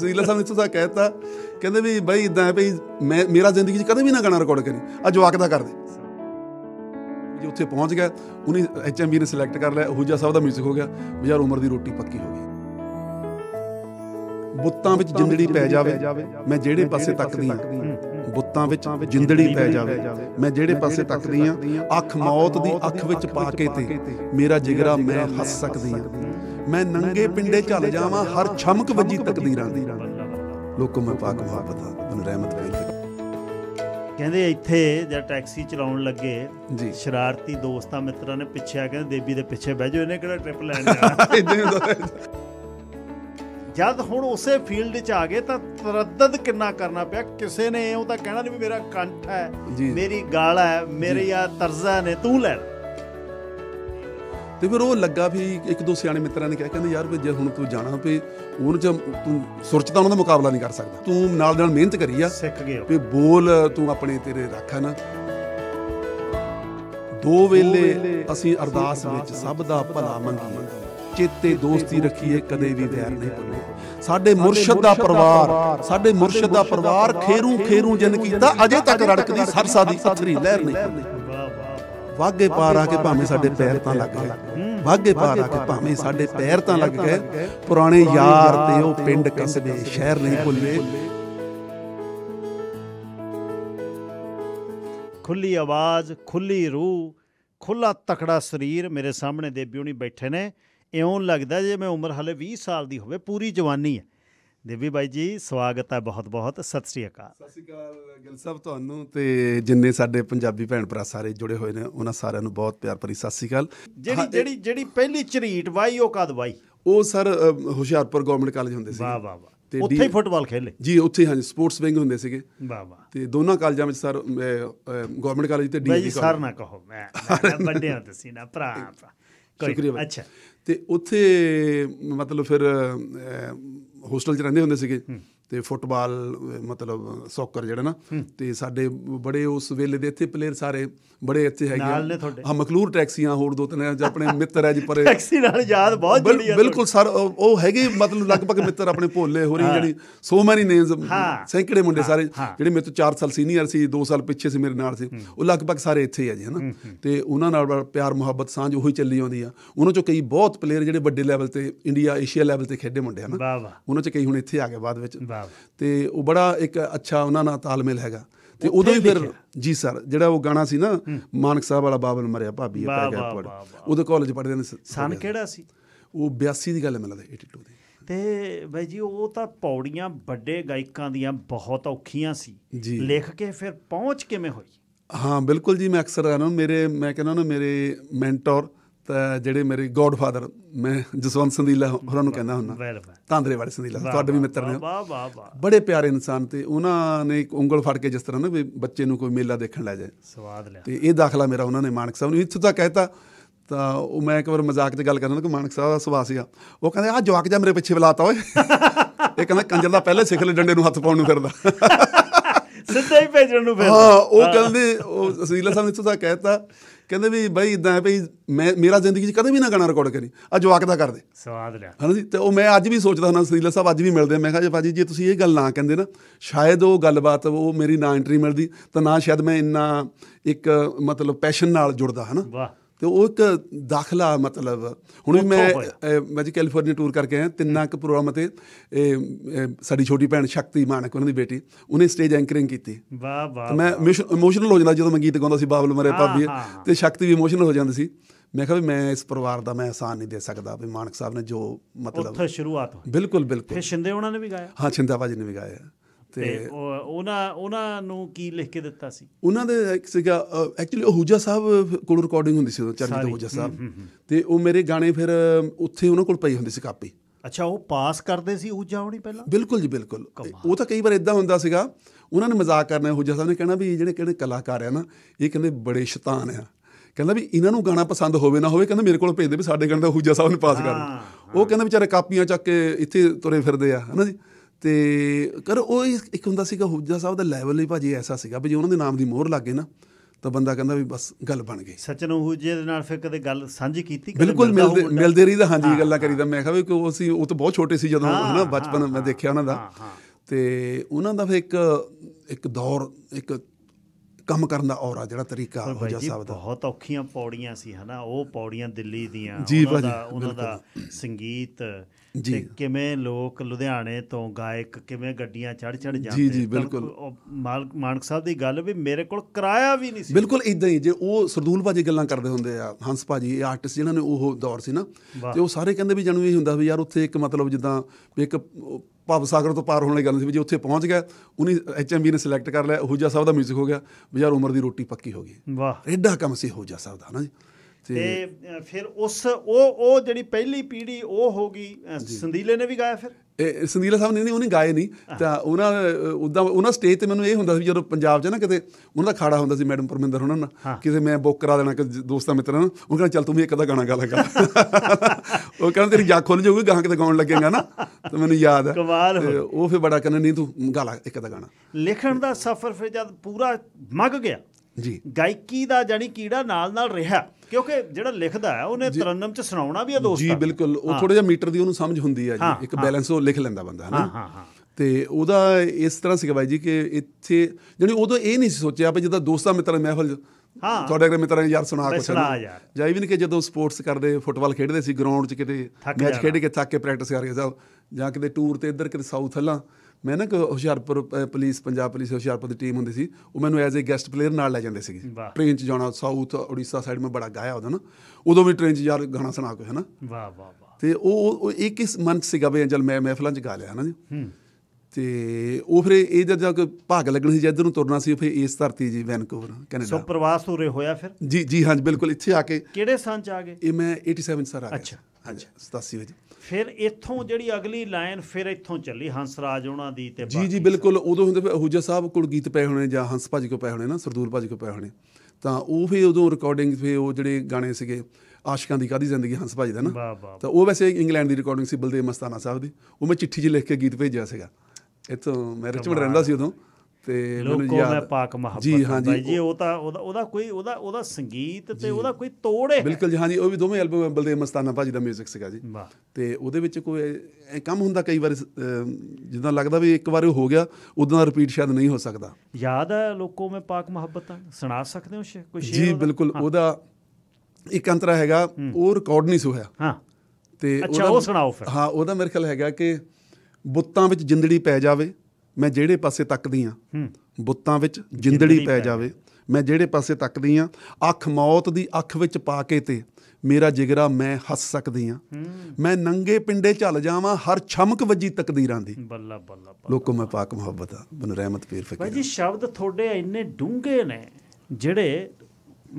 ਸੁਨੀਲਾ ਸਾਹਿਬ ਨੇ ਤੁਸਾਂ ਕਹਿਤਾ ਕਹਿੰਦੇ ਵੀ ਬਈ ਇਦਾਂ ਭਈ ਮੈਂ ਮੇਰਾ ਜ਼ਿੰਦਗੀ 'ਚ ਕਦੇ ਵੀ ਨਾ ਗਾਣਾ ਰਿਕਾਰਡ ਕਰੀ ਆ ਜਵਾਕ ਦਾ ਕਰਦੇ ਜੇ ਜੀ ਉੱਥੇ ਪਹੁੰਚ ਗਿਆ ਉਹਨੇ ਐਚਐਮਬੀ ਨੇ ਸਿਲੈਕਟ ਕਰ ਲਿਆ ਉਹ ਜਿਹਾ ਸਾਹਿਬ ਦਾ ਮਿਊਜ਼ਿਕ ਹੋ ਗਿਆ ਬਜ਼ਾਰ ਉਮਰ ਦੀ ਰੋਟੀ ਪੱਕੀ ਹੋ ਗਈ ਬੁੱਤਾਂ ਵਿੱਚ ਜਿੰਦੜੀ ਪੈ ਜਾਵੇ ਮੈਂ ਜਿਹੜੇ ਪਾਸੇ ਤੱਕਦੀ ਹਾਂ ਬੁੱਤਾਂ ਵਿੱਚ ਜਿੰਦੜੀ ਪੈ ਜਾਵੇ ਮੈਂ ਜਿਹੜੇ ਪਾਸੇ ਤੱਕਦੀ ਹਾਂ ਅੱਖ ਮੌਤ ਦੀ ਅੱਖ ਵਿੱਚ ਪਾ ਕੇ ਤੇ ਮੇਰਾ ਜਿਗਰਾ ਮੈਂ ਹੱਸ ਸਕਦੀ ਹਾਂ ਮੈਂ ਨੰਗੇ ਪਿੰਡੇ ਚੱਲ ਜਾਵਾਂ ਹਰ ਛਮਕ ਵਜੀ ਤਕਦੀਰਾਂ ਦੀ ਲੋਕੋ ਮੈਂ ਪਾਕ ਮੁਹੱਬਤਾਂ ਬਨ ਰਹਿਮਤ ਕਹਿੰਦੇ ਕਹਿੰਦੇ ਇੱਥੇ ਜਦ ਟੈਕਸੀ ਚਲਾਉਣ ਲੱਗੇ ਜੀ ਸ਼ਰਾਰਤੀ ਦੋਸਤਾਂ ਮਿੱਤਰਾਂ ਨੇ ਪਿੱਛੇ ਆ ਕਹਿੰਦੇ ਦੇਵੀ ਦੇ ਪਿੱਛੇ ਬਹਿ ਜਾਓ ਇਹਨੇ ਕਿਹੜਾ ਟ੍ਰਿਪ ਲੈਣ ਜਾਣਾ ਜਦ ਹੁਣ ਉਸੇ ਫੀਲਡ 'ਚ ਆ ਗਏ ਤਾਂ ਤਰਦਦ ਕਿੰਨਾ ਕਰਨਾ ਪਿਆ ਕਿਸੇ ਨੇ ਉਹ ਤਾਂ ਕਹਿਣਾ ਨਹੀਂ ਵੀ ਮੇਰਾ ਕੰਠ ਹੈ ਮੇਰੀ ਗਾਲ ਹੈ ਮੇਰੇ ਆ ਤਰਜ਼ਾ ਨੇ ਤੂੰ ਲੈ ਤੇ ਫਿਰ ਉਹ ਲੱਗਾ ਵੀ ਇੱਕ ਦੋ ਸਿਆਣੇ ਮਿੱਤਰਾਂ ਨੇ ਕਿਹਾ ਕਹਿੰਦੇ ਯਾਰ ਵੀ ਜੇ ਹੁਣ ਤੂੰ ਜਾਣਾ ਵੀ ਉਹਨ ਚ ਤੂੰ ਸੁਰਚਤਾ ਉਹਨਾਂ ਦਾ ਮੁਕਾਬਲਾ ਨਹੀਂ ਕਰ ਸਕਦਾ ਤੂੰ ਨਾਲ ਨਾਲ ਮਿਹਨਤ ਕਰੀ ਆ ਸਿੱਖ ਗਿਆ ਵੀ ਬੋਲ ਤੂੰ ਆਪਣੇ ਤੇਰੇ ਰੱਖਾ ਨਾ ਦੋ ਵੇਲੇ ਅਸੀਂ ਅਰਦਾਸ ਵਿੱਚ ਸਭ ਦਾ ਭਲਾ ਮੰਗੀਏ ਚੇਤੇ ਦੋਸਤੀ ਰੱਖੀਏ ਕਦੇ ਵੀ ਵੈਰ ਨਹੀਂ ਭੁੱਲੇ ਸਾਡੇ ਮੁਰਸ਼ਿਦ ਦਾ ਪਰਿਵਾਰ ਸਾਡੇ ਮੁਰਸ਼ਿਦ ਦਾ ਪਰਿਵਾਰ ਖੇਰੂ ਖੇਰੂ ਜਨ ਕੀਤਾ ਅਜੇ ਤੱਕ ਰੜਕਦੀ ਸਰਸਾ ਦੀ ਅਥਰੀ ਲਹਿਰ ਨਹੀਂ ਵਾਗੇ ਪਾਰ ਆ ਕੇ ਭਾਵੇਂ ਸਾਡੇ ਪੈਰ ਤਾਂ ਲੱਗ ਗਏ ਵਾਗੇ ਪਾਰ ਆ ਕੇ ਭਾਵੇਂ ਸਾਡੇ ਪੈਰ ਤਾਂ ਲੱਗ ਗਏ ਪੁਰਾਣੇ ਯਾਰ ਤੇ ਉਹ ਪਿੰਡ ਕਸਬੇ ਸ਼ਹਿਰ ਨਹੀਂ ਭੁੱਲੇ ਖੁੱਲੀ ਆਵਾਜ਼ ਖੁੱਲੀ ਰੂਹ ਖੁੱਲਾ ਤਕੜਾ ਸਰੀਰ ਮੇਰੇ ਸਾਹਮਣੇ ਬਿਉਣੀ ਬੈਠੇ ਨੇ ਇਉਂ ਲੱਗਦਾ ਜੇ ਮੈਂ ਉਮਰ ਹਲੇ 20 ਸਾਲ ਦੀ ਹੋਵੇ ਪੂਰੀ ਜਵਾਨੀ ਹੈ ਦੇਵੀ ਬਾਈ ਜੀ ਸਵਾਗਤ ਹੈ ਬਹੁਤ-ਬਹੁਤ ਸਤਿ ਸ੍ਰੀ ਅਕਾਲ ਸਤਿ ਸ੍ਰੀ ਅਕਾਲ ਗਿਲ ਸਾਹਿਬ ਤੁਹਾਨੂੰ ਤੇ ਜਿੰਨੇ ਸਾਡੇ ਪੰਜਾਬੀ ਭੈਣ ਭਰਾ ਸਾਰੇ ਜੁੜੇ ਹੋਏ ਨੇ ਉਹਨਾਂ ਸਾਰਿਆਂ ਨੂੰ ਬਹੁਤ ਪਿਆਰ ਭਰੀ ਸਤਿ ਸ੍ਰੀ ਅਕਾਲ ਜਿਹੜੀ ਜਿਹੜੀ ਜਿਹੜੀ ਪਹਿਲੀ ਚਰੀਟ ਵਾਈ ਉਹ ਕਦ ਵਾਈ ਉਹ ਸਰ ਹੁਸ਼ਿਆਰਪੁਰ ਗਵਰਨਮੈਂਟ ਕਾਲਜ ਹੁੰਦੇ ਸੀ ਵਾਹ ਵਾਹ ਤੇ ਉੱਥੇ ਹੀ ਫੁੱਟਬਾਲ ਖੇਲੇ ਜੀ ਉੱਥੇ ਹਾਂ ਸਪੋਰਟਸ ਵਿੰਗ ਹੁੰਦੇ ਸੀਗੇ ਵਾਹ ਵਾਹ ਤੇ ਦੋਨਾਂ ਕਾਲਜਾਂ ਵਿੱਚ ਸਰ ਗਵਰਨਮੈਂਟ ਕਾਲਜ ਤੇ ਡੀਜੀ ਸਰ ਨਾ ਕਹੋ ਮੈਂ ਵੱਡਿਆਂ ਤੁਸੀਂ ਨਾ ਭਰਾ ਭਰਾ ਸ਼ੁਕਰੀਆ ਅੱਛਾ ਤੇ ਉੱਥੇ ਮਤਲਬ ਫਿਰ ਹੋਸਟਲ 'ਚ ਰਹਿੰਦੇ ਹੁੰਦੇ ਸੀਗੇ ਤੇ ਫੁੱਟਬਾਲ ਮਤਲਬ ਸੌਕਰ ਜਿਹੜਾ ਨਾ ਤੇ ਸਾਡੇ ਬੜੇ ਉਸ ਵੇਲੇ ਦੇ ਇੱਥੇ ਪਲੇਅਰ ਸਾਰੇ ਬੜੇ ਇੱਥੇ ਹੈਗੇ ਨਾਲ ਨੇ ਤੁਹਾਡੇ ਹਾਂ ਮਕਲੂਰ ਟੈਕਸੀਆਂ ਹੋਰ ਦੋ ਤਿੰਨ ਜਿਹੜੇ ਆਪਣੇ ਮਿੱਤਰ ਹੈ ਜੀ ਪਰੇ ਟੈਕਸੀ ਨਾਲ ਯਾਦ ਬਹੁਤ ਜੁੜੀ ਹੈ ਬਿਲਕੁਲ ਸਰ ਉਹ ਹੈਗੇ ਮਤਲਬ ਲਗਭਗ ਮਿੱਤਰ ਆਪਣੇ ਭੋਲੇ ਹੋਰੀ ਜਿਹੜੀ ਸੋ ਮੈਨੀ ਨੇਮਸ ਸੈਂਕੜੇ ਮੁੰਡੇ ਸਾਰੇ ਜਿਹੜੇ ਮੇਰੇ ਤੋਂ 4 ਸਾਲ ਸੀਨੀਅਰ ਸੀ 2 ਸਾਲ ਪਿੱਛੇ ਸੀ ਮੇਰੇ ਨਾਲ ਸੀ ਉਹ ਲਗਭਗ ਸਾਰੇ ਇੱਥੇ ਹੀ ਹੈ ਜੀ ਹਨਾ ਤੇ ਉਹਨਾਂ ਨਾਲ ਪਿਆਰ ਮੁਹੱਬਤ ਸਾਂਝ ਉਹੀ ਚੱਲੀ ਆਉਂਦੀ ਆ ਉਹਨਾਂ ਚੋਂ ਕਈ ਬਹੁਤ ਪਲੇਅਰ ਜਿਹੜੇ ਵੱਡੇ ਲੈਵਲ ਤੇ ਇੰਡੀਆ ਏਸ਼ੀਆ ਲੈਵਲ ਤੇ ਖੇਡੇ ਮੁੰਡੇ ਹਨਾ ਉਹਨਾਂ ਚ ਕਈ ਹੁਣ ਇੱਥੇ ਆ ਗਏ ਬਾਅਦ ਵਿੱਚ ਤੇ ਉਹ ਬੜਾ ਇੱਕ ਅੱਛਾ ਉਹਨਾਂ ਨਾਲ ਤਾਲਮੇਲ ਹੈਗਾ ਤੇ ਉਦੋਂ ਹੀ ਫਿਰ ਜੀ ਸਰ ਜਿਹੜਾ ਉਹ ਗਾਣਾ ਸੀ ਨਾ ਮਾਨਕ ਸਾਹਿਬ ਵਾਲਾ ਬਾਬਲ ਮਰਿਆ ਭਾਬੀ ਪੈ ਗਿਆ ਪੜ ਉਹਦੇ ਕਾਲਜ ਪੜਦੇ ਨੇ ਸਨ ਕਿਹੜਾ ਸੀ ਉਹ 82 ਦੀ ਗੱਲ ਹੈ ਲੱਗਦਾ 82 ਦੀ ਤੇ ਬਾਈ ਜੀ ਉਹ ਤਾਂ ਪੌੜੀਆਂ ਵੱਡੇ ਗਾਇਕਾਂ ਦੀਆਂ ਬਹੁਤ ਔਖੀਆਂ ਸੀ ਲਿਖ ਕੇ ਫਿਰ ਪਹੁੰਚ ਕਿਵੇਂ ਹੋਈ ਹਾਂ ਬਿਲਕੁਲ ਜੀ ਮੈਂ ਅਕਸਰ ਇਹਨਾਂ ਮੇਰੇ ਮੈਂ ਕਹਿੰਦਾ ਨਾ ਮੇਰੇ ਮੈਂਟਰ ਤਾਂ ਜਿਹੜੇ ਮੇਰੇ ਗੋਡਫਾਦਰ ਮੈਂ ਜਸਵੰਤ ਸੰਧੀਲਾ ਹੋਰਾਂ ਨੂੰ ਕਹਿੰਦਾ ਹੁੰਦਾ ਤਾਂਦਰੇ ਵਾਲੇ ਸੰਧੀਲਾ ਤੁਹਾਡੇ ਵੀ ਮਿੱਤਰ ਨੇ ਵਾਹ ਵਾਹ ਵਾਹ ਬੜੇ ਪਿਆਰੇ ਇਨਸਾਨ ਤੇ ਉਹਨਾਂ ਨੇ ਇੱਕ ਉਂਗਲ ਫੜ ਕੇ ਜਿਸ ਤਰ੍ਹਾਂ ਨਾ ਵੀ ਬੱਚੇ ਨੂੰ ਕੋਈ ਮੇਲਾ ਦੇਖਣ ਲੈ ਜਾਏ ਸਵਾਦ ਲਿਆ ਤੇ ਇਹ ਦਾਖਲਾ ਮੇਰਾ ਉਹਨਾਂ ਨੇ ਮਾਨਕ ਸਾਹਿਬ ਨੂੰ ਇੱਥੋਂ ਤੱਕ ਕਹਿਤਾ ਤਾਂ ਉਹ ਮੈਂ ਇੱਕ ਵਾਰ ਮਜ਼ਾਕ ਤੇ ਗੱਲ ਕਰਦਾ ਕਿ ਮਾਨਕ ਸਾਹਿਬ ਦਾ ਸੁਭਾਅ ਸੀਗਾ ਉਹ ਕਹਿੰਦੇ ਆ ਜਵਾਕ ਜਾ ਮੇਰੇ ਪਿੱਛੇ ਬੁਲਾਤਾ ਓਏ ਇਹ ਕਹਿੰਦਾ ਕੰਜਰ ਦਾ ਪਹਿਲੇ ਸਿੱਖ ਲੈ ਡੰਡੇ ਨੂੰ ਹੱਥ ਪਾਉਣ ਨੂੰ ਫਿਰਦਾ ਸਿੱਧਾ ਹੀ ਭੇਜਣ ਨੂੰ ਫਿਰਦਾ ਹਾਂ ਉਹ ਕਹਿੰਦੇ ਉਹ ਅਸੀਲਾ ਸਾਹਿਬ ਨੇ ਇੱਥੋਂ ਤੱਕ ਕਹਿਤਾ ਕਹਿੰਦੇ ਵੀ ਬਾਈ ਇਦਾਂ ਬਈ ਮੈਂ ਮੇਰਾ ਜ਼ਿੰਦਗੀ 'ਚ ਕਦੇ ਵੀ ਨਾ ਗਾਣਾ ਰਿਕਾਰਡ ਕਰੀ ਆ ਜਵਾਕ ਦਾ ਕਰਦੇ ਸਵਾਦ ਲਿਆ ਹਾਂਜੀ ਜੀ ਤੇ ਉਹ ਮੈਂ ਅੱਜ ਵੀ ਸੋਚਦਾ ਹਾਂ ਸਰੀਲਾ ਸਾਹਿਬ ਅੱਜ ਵੀ ਮਿਲਦੇ ਮੈਂ ਕਿਹਾ ਜੀ ਭਾਜੀ ਜੇ ਤੁਸੀਂ ਇਹ ਗੱਲ ਨਾ ਕਹਿੰਦੇ ਨਾ ਸ਼ਾਇਦ ਉਹ ਗੱਲਬਾਤ ਉਹ ਮੇਰੀ ਨਾ ਐਂਟਰੀ ਮਿਲਦੀ ਤਾਂ ਨਾ ਸ਼ਾਇਦ ਮੈਂ ਇੰਨਾ ਇੱਕ ਮਤਲਬ ਪੈਸ਼ਨ ਨਾਲ ਜੁੜਦਾ ਹਨਾ ਵਾਹ ਤੇ ਉਹ ਇੱਕ ਦਾਖਲਾ ਮਤਲਬ ਹੁਣ ਮੈਂ ਮੈਂ ਜੀ ਕੈਲੀਫੋਰਨੀਆ ਟੂਰ ਕਰਕੇ ਆਇਆ ਤਿੰਨਾਂ ਕ ਪ੍ਰੋਗਰਾਮ ਤੇ ਸਾਡੀ ਛੋਟੀ ਭੈਣ ਸ਼ਕਤੀ ਮਾਨਕ ਉਹਨਾਂ ਦੀ ਬੇਟੀ ਉਹਨੇ ਸਟੇਜ ਐਂਕਰਿੰਗ ਕੀਤੀ ਵਾਹ ਵਾਹ ਮੈਂ ਇਮੋਸ਼ਨਲ ਹੋ ਜਾਂਦਾ ਜਦੋਂ ਮੈਂ ਗੀਤ ਗਾਉਂਦਾ ਸੀ ਬਾਬਲ ਮਰੇ ਭਾਬੀ ਤੇ ਸ਼ਕਤੀ ਵੀ ਇਮੋਸ਼ਨਲ ਹੋ ਜਾਂਦੀ ਸੀ ਮੈਂ ਕਿਹਾ ਵੀ ਮੈਂ ਇਸ ਪਰਿਵਾਰ ਦਾ ਮੈਂ ਆਸਾਨ ਨਹੀਂ ਦੇ ਸਕਦਾ ਵੀ ਮਾਨਕ ਸਾਹਿਬ ਨੇ ਜੋ ਮਤਲਬ ਉੱਥੇ ਸ਼ੁਰੂਆਤ ਬਿਲਕੁਲ ਬਿਲਕੁਲ ਫਿਰ ਸ਼ਿੰਦੇ ਉਹਨਾਂ ਨੇ ਵੀ ਗਾਇਆ ਹਾਂ ਸ਼ਿੰਦਾ ਬਾਜੀ ਨੇ ਵੀ ਗਾਇਆ ਤੇ ਉਹ- ਉਹਨਾਂ ਉਹਨਾਂ ਨੂੰ ਕੀ ਲਿਖ ਕੇ ਦਿੱਤਾ ਸੀ ਉਹਨਾਂ ਦੇ ਸਿਗਾ ਸੀਗਾ ਐਕਚੁਅਲੀ ਹੁਜਾ ਸਾਹਿਬ ਕੋਲ ਰਿਕਾਰਡਿੰਗ ਹੁੰਦੀ ਸੀ ਉਹ ਚਰਨਜੀਤ ਦੇ ਹੁਜਾ ਸਾਹਿਬ ਤੇ ਉਹ ਮੇਰੇ ਗਾਣੇ ਫਿਰ ਉੱਥੇ ਉਹਨਾਂ ਕੋਲ ਪਈ ਹੁੰਦੀ ਸੀ ਕਾਪੀ ਅੱਛਾ ਉਹ ਪਾਸ ਕਰਦੇ ਸੀ ਹੁਜਾ ਹੋਣੀ ਪਹਿਲਾਂ ਬਿਲਕੁਲ ਜੀ ਬਿਲਕੁਲ ਉਹ ਤਾਂ ਕਈ ਵਾਰ ਇਦਾਂ ਹੁੰਦਾ ਸੀਗਾ ਉਹਨਾਂ ਨੇ ਮਜ਼ਾਕ ਕਰਨਾ ਹੁਜਾ ਸਾਹਿਬ ਨੇ ਕਹਿਣਾ ਵੀ ਜਿਹੜੇ ਕਹਿੰਦੇ ਕਲਾਕਾਰ ਆ ਨਾ ਇਹ ਕਹਿੰਦੇ ਬੜੇ ਸ਼ੈਤਾਨ ਆ ਕਹਿੰਦਾ ਵੀ ਇਹਨਾਂ ਨੂੰ ਗਾਣਾ ਪਸੰਦ ਹੋਵੇ ਨਾ ਹੋਵੇ ਕਹਿੰਦਾ ਮੇਰੇ ਕੋਲ ਭੇਜਦੇ ਵੀ ਸਾਡੇ ਗਾਣੇ ਦਾ ਹੁਜਾ ਸਾਹਿਬ ਨੇ ਪਾਸ ਕਰ ਉਹ ਕਹਿੰਦਾ ਵਿਚਾਰੇ ਕਾਪੀਆਂ ਚੱਕ ਕੇ ਇੱਥੇ ਤੁਰੇ ਫਿਰਦੇ ਆ ਹਨਾ ਜੀ ਤੇ ਕਰ ਉਹ ਇੱਕ ਹੁੰਦਾ ਸੀਗਾ ਹੁਜਾ ਸਾਹਿਬ ਦਾ ਲੈਵਲ ਹੀ ਭਾਜੀ ਐਸਾ ਸੀਗਾ ਵੀ ਜੇ ਉਹਨਾਂ ਦੇ ਨਾਮ ਦੀ ਮੋਹਰ ਲੱਗੇ ਨਾ ਤਾਂ ਬੰਦਾ ਕਹਿੰਦਾ ਵੀ ਬਸ ਗੱਲ ਬਣ ਗਈ ਸਚਨ ਹੁਜੇ ਦੇ ਨਾਲ ਫਿਰ ਕਦੇ ਗੱਲ ਸਾਂਝੀ ਕੀਤੀ ਬਿਲਕੁਲ ਮਿਲਦੇ ਰਹੀਦਾ ਹਾਂਜੀ ਗੱਲਾਂ ਕਰੀਦਾ ਮੈਂ ਕਿਹਾ ਵੀ ਉਹ ਅਸੀਂ ਉਹ ਤਾਂ ਬਹੁਤ ਛੋਟੇ ਸੀ ਜਦੋਂ ਹਨਾ ਬਚਪਨ ਮੈਂ ਦੇਖਿਆ ਉਹਨਾਂ ਦਾ ਤੇ ਉਹਨਾਂ ਦਾ ਫਿਰ ਇੱਕ ਇੱਕ ਦੌਰ ਇੱਕ ਕੰਮ ਕਰਨ ਦਾ ਔਰਾ ਜਿਹੜਾ ਤਰੀਕਾ ਹੁਜਾ ਸਾਹਿਬ ਦਾ ਬਹੁਤ ਔਖੀਆਂ ਪੌੜੀਆਂ ਸੀ ਹਨਾ ਉਹ ਪੌੜੀਆਂ ਦਿੱਲੀ ਦੀਆਂ ਉਹਨਾਂ ਦਾ ਉਹਨਾਂ ਦਾ ਸੰਗੀਤ ਤੇ ਕਿਵੇਂ ਲੋਕ ਲੁਧਿਆਣੇ ਤੋਂ ਗਾਇਕ ਕਿਵੇਂ ਗੱਡੀਆਂ ਚੜ ਚੜ ਜਾਂਦੇ ਜੀ ਜੀ ਬਿਲਕੁਲ ਮਾਨਕ ਸਾਹਿਬ ਦੀ ਗੱਲ ਵੀ ਮੇਰੇ ਕੋਲ ਕਿਰਾਇਆ ਵੀ ਨਹੀਂ ਸੀ ਬਿਲਕੁਲ ਇਦਾਂ ਹੀ ਜੇ ਉਹ ਸਰਦੂਲ ਭਾਜੀ ਗੱਲਾਂ ਕਰਦੇ ਹੁੰਦੇ ਆ ਹੰਸ ਭਾਜੀ ਇਹ ਆਰਟਿਸਟ ਜਿਨ੍ਹਾਂ ਨੇ ਉਹ ਦੌਰ ਸੀ ਨਾ ਤੇ ਉਹ ਸਾਰੇ ਕਹਿੰਦੇ ਵੀ ਜਾਨੂੰ ਇਹ ਹੁੰਦਾ ਵੀ ਯਾਰ ਉੱਥੇ ਇੱਕ ਮਤਲਬ ਜਿੱਦਾਂ ਇੱਕ ਪਾਪ ਸਾਗਰ ਤੋਂ ਪਾਰ ਹੋਣ ਵਾਲੀ ਗੱਲ ਸੀ ਵੀ ਜੇ ਉੱਥੇ ਪਹੁੰਚ ਗਿਆ ਉਹਨੇ ਐਚਐਮਬੀ ਨੇ ਸਿਲੈਕਟ ਕਰ ਲਿਆ ਉਹ ਜਿਹਾ ਸਾਹਿਬ ਦਾ ਮਿਊਜ਼ਿਕ ਹੋ ਗਿਆ ਵੀ ਯਾਰ ਉਮਰ ਦੀ ਰੋਟੀ ਪੱਕੀ ਹੋ ਗਈ ਵਾਹ ਐਡਾ ਕੰਮ ਸੀ ਹੋ ਸਾਹਿਬ ਦਾ ਹਨਾ ਜੀ ਤੇ ਫਿਰ ਉਸ ਉਹ ਉਹ ਜਿਹੜੀ ਪਹਿਲੀ ਪੀੜ੍ਹੀ ਉਹ ਹੋ ਗਈ ਸੰਦੀਲੇ ਨੇ ਵੀ ਗਾਇਆ ਫਿਰ ਸੰਦੀਲਾ ਸਾਹਿਬ ਨੇ ਨਹੀਂ ਉਹਨੇ ਗਾਏ ਨਹੀਂ ਤਾਂ ਉਹਨਾਂ ਉਦਾਂ ਉਹਨਾਂ ਸਟੇਜ ਤੇ ਮੈਨੂੰ ਇਹ ਹੁੰਦਾ ਸੀ ਜਦੋਂ ਪੰਜਾਬ 'ਚ ਨਾ ਕਿਤੇ ਉਹਨਾਂ ਦਾ ਖਾੜਾ ਹੁੰਦਾ ਸੀ ਮੈਡਮ ਪਰਮਿੰਦਰ ਉਹਨਾਂ ਨਾਲ ਕਿਤੇ ਮੈਂ ਬੁੱਕ ਕਰਾ ਦੇਣਾ ਕਿ ਦੋਸਤਾਂ ਮਿੱਤਰਾਂ ਨੂੰ ਉਹ ਕਹਿੰਦਾ ਚੱਲ ਤੂੰ ਵੀ ਇੱਕ ਅੱਧਾ ਗਾਣਾ ਗਾ ਗਾ ਉਹ ਕਹਿੰਦਾ ਤੇਰੀ ਜਾਖ ਖੁੱਲ ਜਾਊਗੀ ਗਾਹਾਂ ਕਿਤੇ ਗਾਉਣ ਲੱਗੇਗਾ ਨਾ ਤਾਂ ਮੈਨੂੰ ਯਾਦ ਹੈ ਕਮਾਲ ਉਹ ਫਿਰ ਬੜਾ ਕਹਿੰਦਾ ਨਹੀਂ ਤੂੰ ਗਾ ਲੈ ਇੱਕ ਅੱਧਾ ਗਾਣਾ ਲਿਖਣ ਦਾ ਸਫ਼ਰ ਫਿਰ ਜਦ ਪੂਰਾ ਮੱਗ ਗਿਆ ਜੀ ਗਾਇਕੀ ਦਾ ਜਾਨੀ ਕੀੜਾ ਨਾਲ ਨਾਲ ਰਿਹਾ ਕਿਉਂਕਿ ਜਿਹੜਾ ਲਿਖਦਾ ਹੈ ਉਹਨੇ ਤਰਨਮ ਚ ਸੁਣਾਉਣਾ ਵੀ ਹੈ ਦੋਸਤ ਜੀ ਬਿਲਕੁਲ ਉਹ ਥੋੜਾ ਜਿਹਾ ਮੀਟਰ ਦੀ ਉਹਨੂੰ ਸਮਝ ਹੁੰਦੀ ਹੈ ਜੀ ਇੱਕ ਬੈਲੈਂਸ ਉਹ ਲਿਖ ਲੈਂਦਾ ਬੰਦਾ ਹਨਾ ਹਾਂ ਹਾਂ ਤੇ ਉਹਦਾ ਇਸ ਤਰ੍ਹਾਂ ਸੀਗਾ ਬਾਈ ਜੀ ਕਿ ਇੱਥੇ ਜਿਹੜੀ ਉਦੋਂ ਇਹ ਨਹੀਂ ਸੋਚਿਆ ਵੀ ਜਦੋਂ ਦੋਸਤਾਂ ਮਿੱਤਰਾਂ ਮਹਿਫਲ ਹਾਂ ਤੁਹਾਡੇ ਅਗਰ ਮਿੱਤਰਾਂ ਨੇ ਯਾਰ ਸੁਣਾ ਕੁਛ ਨਾ ਜਾਈ ਵੀ ਨਹੀਂ ਕਿ ਜਦੋਂ ਸਪੋਰਟਸ ਕਰਦੇ ਫੁੱਟਬਾਲ ਖੇਡਦੇ ਸੀ ਗਰਾਊਂਡ 'ਚ ਕਿਤੇ ਮੈਚ ਖੇਡ ਕੇ ਥੱਕ ਕੇ ਪ੍ਰੈਕਟਿਸ ਕਰਕੇ ਜਾਂ ਕਿਤੇ ਟੂਰ ਤੇ ਇੱਧਰ ਕਿਤੇ ਸਾਊਥ ਹੱਲਾਂ ਮੈਂ ਨਾ ਕਿ ਹੁਸ਼ਿਆਰਪੁਰ ਪੁਲਿਸ ਪੰਜਾਬ ਪੁਲਿਸ ਹੁਸ਼ਿਆਰਪੁਰ ਦੀ ਟੀਮ ਹੁੰਦੀ ਸੀ ਉਹ ਮੈਨੂੰ ਐਜ਼ ਅ ਗੈਸਟ ਪਲੇਅਰ ਨਾਲ ਲੈ ਜਾਂਦੇ ਸੀਗੇ ਟ੍ਰੇਨ 'ਚ ਜਾਣਾ ਸਾਊਥ ਉੜੀਸਾ ਸਾਈਡ ਮੈਂ ਬੜਾ ਗਾਇਆ ਉਹਦਾ ਨਾ ਉਦੋਂ ਵੀ ਟ੍ਰੇਨ 'ਚ ਯਾਰ ਗਾਣਾ ਸੁਣਾ ਕੇ ਹੈਨਾ ਵਾਹ ਵਾਹ ਵਾਹ ਤੇ ਉਹ ਇੱਕ ਇਸ ਮੰਥ ਸੀਗਾ ਬਈ ਅੰਜਲ ਮੈਂ ਮਹਿਫਲਾਂ 'ਚ ਗਾ ਲਿਆ ਹੈਨਾ ਜੀ ਤੇ ਉਹ ਫਿਰ ਇਹ ਜਦ ਜਾ ਭਾਗ ਲੱਗਣ ਸੀ ਜਦੋਂ ਤੁਰਨਾ ਸੀ ਫਿਰ ਇਸ ਧਰਤੀ ਜੀ ਵੈਨਕੂਵਰ ਕੈਨੇਡਾ ਸੋ ਪ੍ਰਵਾਸ ਹੋ ਰਿਹਾ ਹੋਇਆ ਫਿਰ ਜੀ ਜੀ ਹਾਂ ਬਿਲਕੁਲ ਇੱਥੇ ਆ ਕੇ ਕਿਹੜੇ ਸਾਲ ਚ ਆ ਗਏ ਇਹ ਮੈਂ 87 ਸਾਲ ਆ ਗਿਆ ਅੱਛਾ ਹਾਂਜੀ 87 ਵਜੇ ਫਿਰ ਇੱਥੋਂ ਜਿਹੜੀ ਅਗਲੀ ਲਾਈਨ ਫਿਰ ਇੱਥੋਂ ਚੱਲੀ ਹੰਸਰਾਜ ਉਹਨਾਂ ਦੀ ਤੇ ਜੀ ਜੀ ਬਿਲਕੁਲ ਉਦੋਂ ਹੁੰਦੇ ਅਹੂਜਾ ਸਾਹਿਬ ਕੋਲ ਗੀਤ ਪਏ ਹੋਣੇ ਜਾਂ ਹੰਸ ਭਾਜੀ ਕੋ ਪਏ ਹੋਣੇ ਨਾ ਸਰਦੂਲ ਭਾਜੀ ਕੋ ਪਏ ਹੋਣੇ ਤਾਂ ਉਹ ਵੀ ਉਦੋਂ ਰਿਕਾਰਡਿੰਗ ਫੇ ਉਹ ਜਿਹੜੇ ਗਾਣੇ ਸੀਗੇ ਆਸ਼ਿਕਾਂ ਦੀ ਕਾਦੀ ਜ਼ਿੰਦਗੀ ਹੰਸ ਭਾਜੀ ਦਾ ਨਾ ਤਾਂ ਉਹ ਵੈਸੇ ਇੰਗਲੈਂਡ ਦੀ ਰਿਕਾਰਡਿੰਗ ਸੀ ਬਲਦੇਵ ਮਸਤਾਨਾ ਸਾਹਿਬ ਦੀ ਉਹ ਮੈਂ ਚਿੱਠੀ 'ਚ ਲਿਖ ਕੇ ਗੀਤ ਭੇਜਿਆ ਸੀਗਾ ਇਤੋਂ ਮੈਂ ਰਿਚਮੰਡ ਰਹਿੰਦਾ ਸੀ ਉਦੋਂ ਤੇ ਮੈਨੂੰ ਯਾਦ ਮੈਂ ਪਾਕ ਮੁਹੱਬਤ ਹਾਂ ਜੀ ਉਹ ਤਾਂ ਉਹਦਾ ਉਹਦਾ ਕੋਈ ਉਹਦਾ ਉਹਦਾ ਸੰਗੀਤ ਤੇ ਉਹਦਾ ਕੋਈ ਤੋੜ ਹੈ ਬਿਲਕੁਲ ਜੀ ਹਾਂ ਜੀ ਉਹ ਵੀ ਦੋਵੇਂ ਐਲਬਮ ਬਲਦੇਵ ਮਸਤਾਨਾ ਭਾਜੀ ਦਾ 뮤직 ਸੀਗਾ ਜੀ ਤੇ ਉਹਦੇ ਵਿੱਚ ਕੋਈ ਕੰਮ ਹੁੰਦਾ ਕਈ ਵਾਰ ਜਿੱਦਾਂ ਲੱਗਦਾ ਵੀ ਇੱਕ ਵਾਰ ਹੋ ਗਿਆ ਉਦੋਂ ਦਾ ਰਿਪੀਟ ਸ਼ਾਇਦ ਨਹੀਂ ਹੋ ਸਕਦਾ ਯਾਦ ਹੈ ਲੋਕੋ ਮੈਂ ਪਾਕ ਮੁਹੱਬਤ ਸੁਣਾ ਸਕਦੇ ਹੋ ਕੋਈ ਸ਼ੇਰ ਜੀ ਬਿਲਕੁਲ ਉਹਦਾ ਇੱਕ ਅੰਤਰਾ ਹੈਗਾ ਉਹ ਰਿਕਾਰਡ ਨਹੀਂ ਹੋਇਆ ਹਾਂ ਤੇ ਅੱਛਾ ਉਹ ਸੁਣਾਓ ਫਿਰ ਹਾਂ ਉਹਦਾ ਮੇਰੇ ਖਿਆਲ ਹੈਗਾ ਕਿ ਬੁੱਤਾਂ ਵਿੱਚ ਜਿੰਦੜੀ ਪੈ ਜਾਵੇ ਮੈਂ ਜਿਹੜੇ ਪਾਸੇ ਤੱਕਦੀ ਆ ਬੁੱਤਾਂ ਵਿੱਚ ਜਿੰਦੜੀ ਪੈ ਜਾਵੇ ਮੈਂ ਜਿਹੜੇ ਪਾਸੇ ਤੱਕਦੀ ਆ ਅੱਖ ਮੌਤ ਦੀ ਅੱਖ ਵਿੱਚ ਪਾ ਕੇ ਤੇ ਮੇਰਾ ਜਿਗਰਾ ਮੈਂ ਹੱਸ ਸਕਦੀ ਆ ਮੈਂ ਨੰਗੇ ਪਿੰਡੇ ਚੱਲ ਜਾਵਾਂ ਹਰ ਛਮਕ ਵੱਜੀ ਤਕਦੀਰਾਂ ਦੀ ਬੱਲਾ ਬੱਲਾ ਲੋਕੋ ਮੈਂ ਪਾਕ ਮੁਹੱਬਤ ਆ ਬਨ ਰਹਿਮਤ ਪੀਰ ਫਕੀਰ ਭਾਈ ਜੀ ਸ਼ਬਦ ਤੁਹਾਡੇ ਇੰਨੇ ਡੂੰਘੇ ਨੇ ਜਿਹੜੇ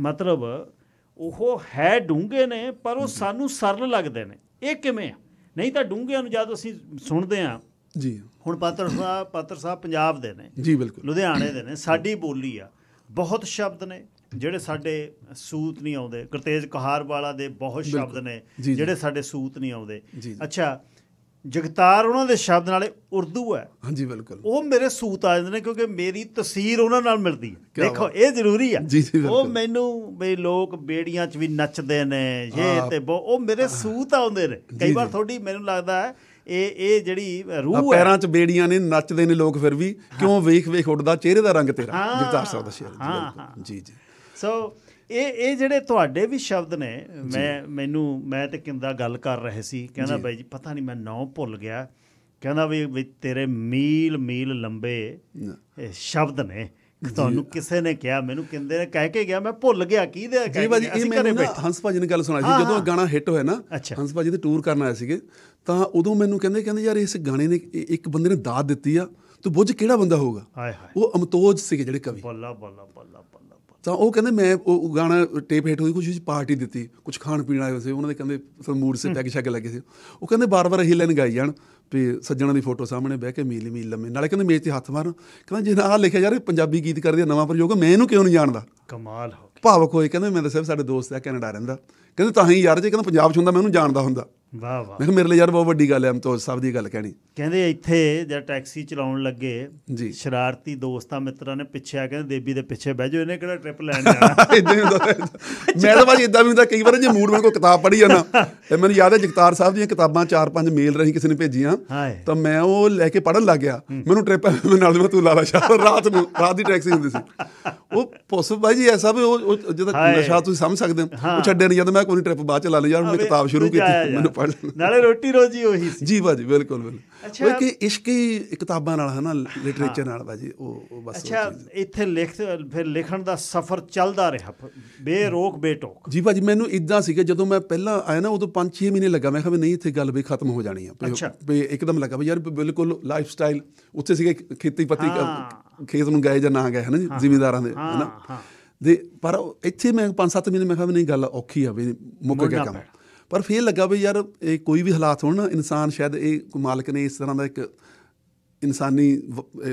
ਮਤਲਬ ਉਹ ਹੈ ਡੂੰਘੇ ਨੇ ਪਰ ਉਹ ਸਾਨੂੰ ਸਰਲ ਲੱਗਦੇ ਨੇ ਇਹ ਕਿਵੇਂ ਨਹੀਂ ਤਾਂ ਡੂੰਘਿਆਂ ਨੂੰ ਜਦ ਅਸੀਂ ਸੁਣਦੇ ਆ ਜੀ ਹੁਣ ਪਾਤਰ ਸਾਹਿਬ ਪਾਤਰ ਸਾਹਿਬ ਪੰਜਾਬ ਦੇ ਨੇ ਜੀ ਬਿਲਕੁਲ ਲੁਧਿਆਣੇ ਦੇ ਨੇ ਸਾਡੀ ਬੋਲੀ ਆ ਬਹੁਤ ਸ਼ਬਦ ਨੇ ਜਿਹੜੇ ਸਾਡੇ ਸੂਤ ਨਹੀਂ ਆਉਂਦੇ ਕਰਤੇਜ ਕਹਾਰ ਵਾਲਾ ਦੇ ਬਹੁਤ ਸ਼ਬਦ ਨੇ ਜਿਹੜੇ ਸਾਡੇ ਸੂਤ ਨਹੀਂ ਆਉਂਦੇ ਅੱਛਾ ਜਗਤਾਰ ਉਹਨਾਂ ਦੇ ਸ਼ਬਦ ਨਾਲੇ ਉਰਦੂ ਹੈ ਹਾਂਜੀ ਬਿਲਕੁਲ ਉਹ ਮੇਰੇ ਸੂਤ ਆ ਜਾਂਦੇ ਨੇ ਕਿਉਂਕਿ ਮੇਰੀ ਤਸਵੀਰ ਉਹਨਾਂ ਨਾਲ ਮਿਲਦੀ ਹੈ ਦੇਖੋ ਇਹ ਜ਼ਰੂਰੀ ਆ ਉਹ ਮੈਨੂੰ ਬਈ ਲੋਕ ਬੇੜੀਆਂ 'ਚ ਵੀ ਨੱਚਦੇ ਨੇ ਇਹ ਤੇ ਉਹ ਮੇਰੇ ਸੂਤ ਆਉਂਦੇ ਨੇ ਕਈ ਵਾਰ ਥੋੜੀ ਮੈਨੂੰ ਲੱਗਦਾ ਹੈ ਇਹ ਇਹ ਜਿਹੜੀ ਰੂਹ ਹੈ ਪੈਰਾਂ 'ਚ ਬੇੜੀਆਂ ਨੇ ਨੱਚਦੇ ਨੇ ਲੋਕ ਫਿਰ ਵੀ ਕਿਉਂ ਵੇਖ ਵੇਖ ਉੱਡਦਾ ਚਿਹਰੇ ਦਾ ਰੰਗ ਤੇਰਾ ਜਗਤਾਰ ਸਾਹਿਬ ਦਾ ਸ਼ੇਰ ਜੀ ਜੀ ਸੋ ਇਹ ਇਹ ਜਿਹੜੇ ਤੁਹਾਡੇ ਵੀ ਸ਼ਬਦ ਨੇ ਮੈਂ ਮੈਨੂੰ ਮੈਂ ਤੇ ਕਿੰਦਾ ਗੱਲ ਕਰ ਰਹੇ ਸੀ ਕਹਿੰਦਾ ਬਾਈ ਜੀ ਪਤਾ ਨਹੀਂ ਮੈਂ ਨੌ ਭੁੱਲ ਗਿਆ ਕਹਿੰਦਾ ਵੀ ਤੇਰੇ ਮੀਲ ਮੀਲ ਲੰਬੇ ਸ਼ਬਦ ਨੇ ਤੁਹਾਨੂੰ ਕਿਸੇ ਨੇ ਕਿਹਾ ਮੈਨੂੰ ਕਹਿੰਦੇ ਨੇ ਕਹਿ ਕੇ ਗਿਆ ਮੈਂ ਭੁੱਲ ਗਿਆ ਕੀ ਦੇ ਕਹਿ ਜੀ ਬਾਜੀ ਇਹ ਮੈਨੂੰ ਨਾ ਹੰਸ ਭਾਜੀ ਨੇ ਗੱਲ ਸੁਣਾਈ ਸੀ ਜਦੋਂ ਗਾਣਾ ਹਿੱਟ ਹੋਇਆ ਨਾ ਹੰਸ ਭਾਜੀ ਤੇ ਟੂਰ ਕਰਨ ਆਏ ਸੀਗੇ ਤਾਂ ਉਦੋਂ ਮੈਨੂੰ ਕਹਿੰਦੇ ਕਹਿੰਦੇ ਯਾਰ ਇਸ ਗਾਣੇ ਨੇ ਇੱਕ ਬੰਦੇ ਨੇ ਦਾਤ ਦਿੱਤੀ ਆ ਤੂੰ ਬੁੱਝ ਕਿਹੜਾ ਬੰਦਾ ਹੋਊਗਾ ਹਾਏ ਉਹ ਅਮਤੋਜ ਸੀਗੇ ਜਿਹੜੇ ਕਵੀ ਬੱਲਾ ਬੱਲਾ ਬੱਲਾ ਬੱਲਾ ਤਾਂ ਉਹ ਕਹਿੰਦੇ ਮੈਂ ਉਹ ਗਾਣਾ ਟੇਪ ਹਿੱਟ ਹੋਈ ਕੁਝ ਪਾਰਟੀ ਦਿੱਤੀ ਕੁਝ ਖਾਣ ਪੀਣ ਆਏ ਸੀ ਉਹਨਾਂ ਦੇ ਕਹਿੰਦੇ ਫਿਰ ਮੂਡ ਸੇ ਪੈਗ ਸ਼ੱਗ ਲੱਗੇ ਸੀ ਉਹ ਕਹਿੰਦੇ ਬਾਰ-ਬਾਰ ਇਹ ਲਾਈਨ ਗਾਈ ਜਾਣ ਵੀ ਸੱਜਣਾ ਦੀ ਫੋਟੋ ਸਾਹਮਣੇ ਬਹਿ ਕੇ ਮੀਲ ਮੀਲ ਲੰਮੇ ਨਾਲੇ ਕਹਿੰਦੇ ਮੇਜ਼ ਤੇ ਹੱਥ ਮਾਰਨ ਕਹਿੰਦਾ ਜੇ ਆਹ ਲਿਖਿਆ ਯਾਰ ਇਹ ਪੰਜਾਬੀ ਗੀਤ ਕਰਦੇ ਨਵਾਂ ਪ੍ਰਯੋਗ ਮੈਂ ਇਹਨੂੰ ਕਿਉਂ ਨਹੀਂ ਜਾਣਦਾ ਕਮਾਲ ਹੋ ਭਾਵਕ ਹੋਏ ਕਹਿੰਦੇ ਮੈਂ ਤਾਂ ਸਿਰਫ ਸਾਡੇ ਦੋਸਤ ਆ ਕੈਨੇਡਾ ਰਹਿੰਦਾ ਕਹਿੰਦੇ ਤਾਂ ਹੀ ਯਾਰ ਜੇ ਕਹਿੰਦਾ ਪੰਜਾਬ 'ਚ ਹੁੰਦਾ ਮੈਂ ਉਹਨੂੰ ਜਾਣਦਾ ਹੁੰਦਾ ਵਾਹ ਵਾਹ ਮੈਂ ਕਿਹਾ ਮੇਰੇ ਲਈ ਯਾਰ ਬਹੁਤ ਵੱਡੀ ਗੱਲ ਹੈ ਅਮਤੋ ਸਾਹਿਬ ਦੀ ਗੱਲ ਕਹਿਣੀ ਕਹਿੰਦੇ ਇੱਥੇ ਜਦ ਟੈਕਸੀ ਚਲਾਉਣ ਲੱਗੇ ਜੀ ਸ਼ਰਾਰਤੀ ਦੋਸਤਾਂ ਮਿੱਤਰਾਂ ਨੇ ਪਿੱਛੇ ਆ ਕਹਿੰਦੇ ਦੇਵੀ ਦੇ ਪਿੱਛੇ ਬਹਿ ਜਾਓ ਇਹਨੇ ਕਿਹੜਾ ਟ੍ਰਿਪ ਲੈਣ ਜਾਣਾ ਇਦਾਂ ਹੀ ਹੁੰਦਾ ਮੈਂ ਤਾਂ ਬਾਜੀ ਇਦਾਂ ਵੀ ਹੁੰਦਾ ਕਈ ਵਾਰ ਜੇ ਮੂਡ ਮੇਰੇ ਕੋ ਕਿਤਾਬ ਪੜ੍ਹੀ ਜਾਣਾ ਤੇ ਮੈਨੂੰ ਯਾਦ ਹੈ ਜਗਤਾਰ ਸਾਹਿਬ ਦੀਆਂ ਕਿਤਾਬਾਂ ਚਾਰ ਪੰਜ ਮੇਲ ਰਹੀ ਕਿਸੇ ਨੇ ਭੇਜੀਆਂ ਤਾਂ ਮੈਂ ਉਹ ਲੈ ਕੇ ਪੜਨ ਲੱਗ ਗਿਆ ਮੈਨੂੰ ਟ੍ਰਿਪ ਨਾਲ ਮੈਂ ਤੂੰ ਲਾਲਾ ਸ਼ਾਹ ਰਾਤ ਨੂੰ ਰਾਤ ਦੀ ਟੈਕਸੀ ਹੁੰਦੀ ਸੀ ਉਹ ਪੋਸਬ ਬਾਜੀ ਐਸਾ ਵੀ ਉਹ ਜਦੋਂ ਨਸ਼ਾ ਤੁਸੀਂ ਸਮਝ ਸਕਦੇ ਹੋ ਉਹ ਛੱਡੇ ਨਹੀਂ ਜਦੋਂ ਮੈਂ ਕੋਈ ਟ੍ਰਿਪ ਬਾਅਦ ਚ ਲਾ ਲਈ ਯਾਰ ਮੈਂ ਕਿਤਾਬ ਸ਼ੁਰੂ ਕੀਤੀ ਮੈਨੂੰ ਪੜ੍ਹ ਲੈਣਾ ਨਾਲੇ ਰੋਟੀ ਰੋਜੀ ਉਹੀ ਸੀ ਜੀ ਬਾਜੀ ਬਿਲਕੁਲ ਬਿਲਕੁਲ ਉਹ ਕਿ ਹੀ ਕਿਤਾਬਾਂ ਨਾਲ ਹਨਾ ਲਿਟਰੇਚਰ ਨਾਲ ਬਾਜੀ ਉਹ ਉਹ ਬਸ ਅੱਛਾ ਇੱਥੇ ਲਿਖ ਫਿਰ ਲਿਖਣ ਦਾ ਸਫ਼ਰ ਚੱਲਦਾ ਰਿਹਾ ਬੇਰੋਕ ਬੇਟੋਕ ਜੀ ਬਾਜੀ ਮੈਨੂੰ ਇਦਾਂ ਸੀ ਕਿ ਜਦੋਂ ਮੈਂ ਪਹਿਲਾਂ ਆਇਆ ਨਾ ਉਦੋਂ 5-6 ਮਹੀਨੇ ਲੱਗਾ ਮੈਂ ਕਿਹਾ ਵੀ ਨਹੀਂ ਇੱਥੇ ਗੱਲ ਵੀ ਖਤਮ ਹੋ ਜਾਣੀ ਆ ਵੀ ਇੱਕਦਮ ਲੱਗਾ ਵੀ ਯਾਰ ਬਿਲਕੁਲ ਲਾਈਫ ਸਟਾਈਲ ਉੱਥੇ ਸੀਗਾ ਖੇਤੀਪਤੀ ਖੇਤ ਨੂੰ ਗਏ ਜਾਂ ਨਾ ਗਏ ਹਨਾ ਜ਼ਿਮੀਂਦਾਰਾਂ ਦੇ ਹਨਾ ਦੇ ਪਰ ਇੱਥੇ ਮੈਂ 5-7 ਮਹੀਨੇ ਮੈਂ ਕਿਹਾ ਵੀ ਨਹੀਂ ਗੱਲ ਔਖੀ ਆ ਵੀ ਮੁੱਕ ਗਿਆ ਕੰਮ ਪਰ ਫੇਰ ਲੱਗਾ ਵੀ ਯਾਰ ਇਹ ਕੋਈ ਵੀ ਹਾਲਾਤ ਹੋਣ ਨਾ ਇਨਸਾਨ ਸ਼ਾਇਦ ਇਹ ਮਾਲਕ ਨੇ ਇਸ ਤਰ੍ਹਾਂ ਦਾ ਇੱਕ ਇਨਸਾਨੀ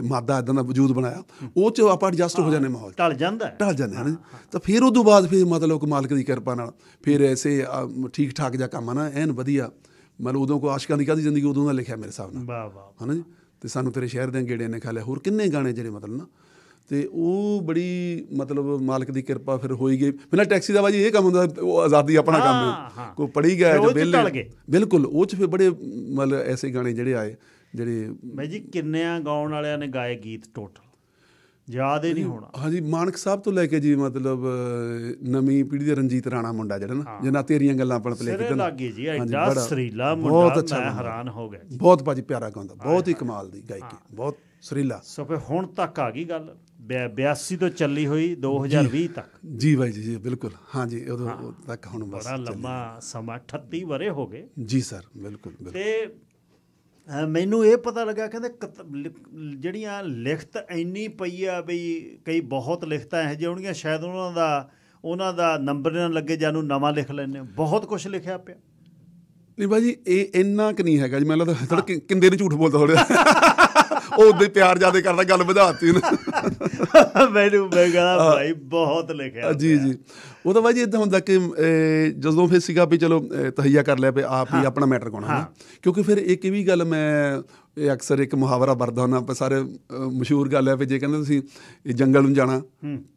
ਮਾਦਾ ਇਦਾਂ ਦਾ ਵਜੂਦ ਬਣਾਇਆ ਉਹ ਚ ਆਪਾਂ ਐਡਜਸਟ ਹੋ ਜਾਂਦੇ ਮਾਹੌਲ ਢਲ ਜਾਂਦਾ ਢਲ ਜਾਂਦਾ ਹੈ ਤਾਂ ਫਿਰ ਉਦੋਂ ਬਾਅਦ ਫਿਰ ਮਤਲਬ ਕਿ ਮਾਲਕ ਦੀ ਕਿਰਪਾ ਨਾਲ ਫਿਰ ਐਸੇ ਠੀਕ ਠਾਕ ਜਿਹਾ ਕੰਮ ਨਾ ਐਨ ਵਧੀਆ ਮਤਲਬ ਉਦੋਂ ਕੋ ਆਸ਼ਕਾਂ ਦੀ ਕਾਦੀ ਜ਼ਿੰਦਗੀ ਉਦੋਂ ਦਾ ਲਿਖਿਆ ਮੇਰੇ ਸਾਹਮਣੇ ਨਾਲ ਵਾਹ ਵਾਹ ਹਨਾ ਜੀ ਤੇ ਸਾਨੂੰ ਤੇਰੇ ਸ਼ਹਿਰ ਦੇ ਗੇੜੇ ਨੇ ਖਾਲੇ ਹੋਰ ਕਿੰਨੇ ਗਾਣੇ ਜਿਹੜੇ ਮਤਲਬ ਨਾ ਤੇ ਉਹ ਬੜੀ ਮਤਲਬ ਮਾਲਕ ਦੀ ਕਿਰਪਾ ਫਿਰ ਹੋਈ ਗਈ ਪਹਿਲਾਂ ਟੈਕਸੀ ਦਾ ਬਾਜੀ ਇਹ ਕੰਮ ਹੁੰਦਾ ਉਹ ਆਜ਼ਾਦੀ ਆਪਣਾ ਕੰਮ ਹੈ ਕੋਈ ਪੜੀ ਗਿਆ ਜੋ ਬਿੱਲ ਬਿਲਕੁਲ ਉਹ ਚ ਫਿਰ ਬੜੇ ਮਤਲਬ ਐਸੇ ਗਾਣੇ ਜਿਹੜੇ ਆਏ ਜਿਹੜੇ ਮੈਂ ਜੀ ਕਿੰਨਿਆਂ ਗਾਉਣ ਵਾਲਿਆਂ ਨੇ ਗਾਏ ਗੀਤ ਟੋਟਲ ਯਾਦ ਹੀ ਨਹੀਂ ਹੋਣਾ ਹਾਂਜੀ ਮਾਨਕ ਸਾਹਿਬ ਤੋਂ ਲੈ ਕੇ ਜੀ ਮਤਲਬ ਨਵੀਂ ਪੀੜ੍ਹੀ ਦੇ ਰਣਜੀਤ ਰਾਣਾ ਮੁੰਡਾ ਜਿਹੜਾ ਨਾ ਜਿਨ੍ਹਾਂ ਤੇਰੀਆਂ ਗੱਲਾਂ ਪਣ ਪਲੇ ਕਿਤੇ ਲੱਗੀ ਜੀ ਐਡਾ ਸਰੀਲਾ ਮੁੰਡਾ ਮੈਂ ਹੈਰਾਨ ਹੋ ਗਿਆ ਬਹੁਤ ਭਾਜੀ ਪਿਆਰਾ ਗਾਉਂਦਾ ਬਹੁਤ ਹੀ ਕਮਾਲ ਦੀ ਗਾਇਕੀ ਬਹੁਤ ਸਰੀਲਾ ਸੋ ਫੇ ਹੁਣ ਤੱਕ ਆ ਗਈ ਗੱਲ 82 ਤੋਂ ਚੱਲੀ ਹੋਈ 2020 ਤੱਕ ਜੀ ਬਾਈ ਜੀ ਬਿਲਕੁਲ ਹਾਂ ਜੀ ਉਦੋਂ ਤੱਕ ਹੁਣ ਬਸ ਬੜਾ ਲੰਮਾ ਸਮਾਂ 38 ਬਰੇ ਹੋ ਗਏ ਜੀ ਸਰ ਬਿਲਕੁਲ ਤੇ ਮੈਨੂੰ ਇਹ ਪਤਾ ਲੱਗਾ ਕਹਿੰਦੇ ਜਿਹੜੀਆਂ ਲਿਖਤ ਇੰਨੀ ਪਈ ਆ ਬਈ ਕਈ ਬਹੁਤ ਲਿਖਤਾਂ ਇਹ ਜਿਹੇ ਹੋਣਗੀਆਂ ਸ਼ਾਇਦ ਉਹਨਾਂ ਦਾ ਉਹਨਾਂ ਦਾ ਨੰਬਰ ਨਾ ਲੱਗੇ ਜਾਂ ਨੂੰ ਨਵਾਂ ਲਿਖ ਲੈਣੇ ਬਹੁਤ ਕੁਝ ਲਿਖਿਆ ਪਿਆ ਨਹੀਂ ਬਾਜੀ ਇਹ ਇੰਨਾ ਕਿ ਨਹੀਂ ਹੈਗਾ ਜੀ ਮੈਨੂੰ ਲੱਗਦਾ ਥੋੜਾ ਕਿੰਦੇ ਨੇ ਝੂਠ ਬੋਲਦਾ ਥੋੜਾ ਉਹ ਉਦੋਂ ਪਿਆਰ ਜ਼ਿਆਦਾ ਕਰਦਾ ਗੱਲ ਵਧਾਤੀ ਨਾ ਮੈਨੂੰ ਮੈਂ ਭਾਈ ਬਹੁਤ ਲਿਖਿਆ ਜੀ ਜੀ ਉਹ ਤਾਂ ਭਾਜੀ ਇਦਾਂ ਹੁੰਦਾ ਕਿ ਜਦੋਂ ਫਿਰ ਸੀਗਾ ਵੀ ਚਲੋ ਤਹਈਆ ਕਰ ਲਿਆ ਵੀ ਆਪ ਹੀ ਆਪਣਾ ਮੈਟਰ ਕੋਣਾ ਹੈ ਕਿਉਂਕਿ ਫਿਰ ਇੱਕ ਵੀ ਗੱਲ ਮੈਂ ਇਹ ਅਕਸਰ ਇੱਕ ਮੁਹਾਵਰਾ ਵਰਦਾ ਹੁੰਦਾ ਆਪਾਂ ਸਾਰੇ ਮਸ਼ਹੂਰ ਗੱਲ ਹੈ ਵੀ ਜੇ ਕਹਿੰਦੇ ਤੁਸੀਂ ਜੰਗਲ ਨੂੰ ਜਾਣਾ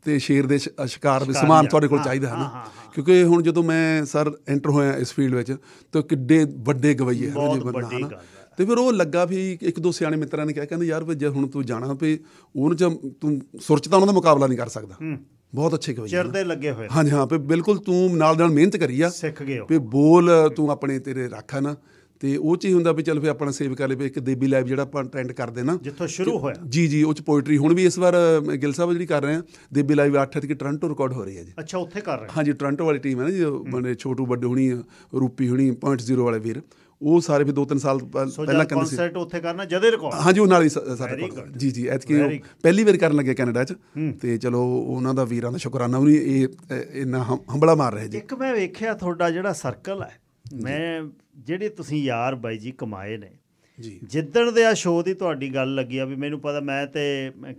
ਤੇ ਸ਼ੇਰ ਦੇ ਸ਼ਿਕਾਰ ਦੇ ਸਮਾਨ ਤੁਹਾਡੇ ਕੋਲ ਚਾਹੀਦਾ ਹੈ ਨਾ ਕਿਉਂਕਿ ਹੁਣ ਜਦੋਂ ਮੈਂ ਸਰ ਐਂਟਰ ਹੋਇਆ ਇਸ ਫੀਲਡ ਵਿੱਚ ਤਾਂ ਕਿੱਡੇ ਵੱਡੇ ਗਵਈਏ ਹਨ ਜੀ ਬੰਦਾ ਤੇ ਫਿਰ ਉਹ ਲੱਗਾ ਵੀ ਇੱਕ ਦੋ ਸਿਆਣੇ ਮਿੱਤਰਾਂ ਨੇ ਕਿਹਾ ਕਹਿੰਦੇ ਯਾਰ ਵੀ ਜੇ ਹੁਣ ਤੂੰ ਜਾਣਾ ਵੀ ਉਹਨਾਂ ਚ ਤੂੰ ਸੁਰਚਤਾ ਉਹਨਾਂ ਦਾ ਮੁਕਾਬਲਾ ਨਹੀਂ ਕਰ ਸਕਦਾ ਬਹੁਤ ਅੱਛੇ ਕਵੀ ਚਿਰਦੇ ਲੱਗੇ ਹੋਏ ਹਾਂਜੀ ਹਾਂ ਵੀ ਬਿਲਕੁਲ ਤੂੰ ਨਾਲ ਨਾਲ ਮਿਹਨਤ ਕਰੀ ਆ ਸਿੱਖ ਗਏ ਹੋ ਵੀ ਬੋਲ ਤੂੰ ਆਪਣੇ ਤੇਰੇ ਰੱਖਣ ਨਾ ਤੇ ਉਹ ਚੀਜ਼ ਹੁੰਦਾ ਵੀ ਚੱਲ ਫੇ ਆਪਣਾ ਸੇਵ ਕਰ ਵੀ ਇੱਕ ਦੇਬੀ ਲਾਈਵ ਜਿਹੜਾ ਆਪਾਂ ਟ੍ਰੈਂਡ ਕਰਦੇ ਨਾ ਜਿੱਥੋਂ ਸ਼ੁਰੂ ਹੋਇਆ ਜੀ ਜੀ ਉਹ ਚ ਪੋਇਟਰੀ ਹੁਣ ਵੀ ਇਸ ਵਾਰ ਗਿਲ ਸਾਹਿਬ ਜਿਹੜੀ ਕਰ ਰਹੇ ਆ ਦੇਬੀ ਲਾਈਵ 8 ਤੱਕ ਟ੍ਰਾਂਟੋ ਰਿਕਾਰਡ ਹੋ ਰਹੀ ਹੈ ਜੀ ਅੱਛਾ ਉੱਥੇ ਕਰ ਰਹੇ ਹਾਂ ਜੀ ਟ੍ਰਾਂਟੋ ਵਾਲੀ ਟੀਮ ਹੈ ਨਾ ਜੀ ਬਣੇ ਛੋਟੂ ਵੱਡੇ ਹੁਣੀ ਰੂਪੀ ਹੁਣੀ 0.0 ਵਾਲੇ ਵੀਰ ਉਹ ਸਾਰੇ ਫਿਰ 2-3 ਸਾਲ ਪਹਿਲਾਂ ਕਹਿੰਦੇ ਸੀ ਕਨਸਰਟ ਉੱਥੇ ਕਰਨਾ ਜਦੇ ਰਿਕਾਰਡ ਹਾਂਜੀ ਉਹ ਨਾਲ ਹੀ ਸਾਰੇ ਜੀ ਜੀ ਐਤਕੀ ਪਹਿਲੀ ਵਾਰ ਕਰਨ ਲੱਗੇ ਕੈਨੇਡਾ 'ਚ ਤੇ ਚਲੋ ਉਹਨਾਂ ਦਾ ਵੀਰਾਂ ਦਾ ਸ਼ੁਕਰਾਨਾ ਉਹ ਇਹ ਇੰਨਾ ਹੰਬਲਾ ਮਾਰ ਰਹੇ ਜੀ ਇੱਕ ਮੈਂ ਵੇਖਿਆ ਤੁਹਾਡਾ ਜਿਹੜਾ ਸਰਕਲ ਹੈ ਮੈਂ ਜਿਹੜੇ ਤੁਸੀਂ ਯਾਰ ਬਾਈ ਜੀ ਕਮਾਏ ਨੇ ਜੀ ਜਿੱਦਣ ਦੇ ਆ ਸ਼ੋਅ ਦੀ ਤੁਹਾਡੀ ਗੱਲ ਲੱਗੀ ਆ ਵੀ ਮੈਨੂੰ ਪਤਾ ਮੈਂ ਤੇ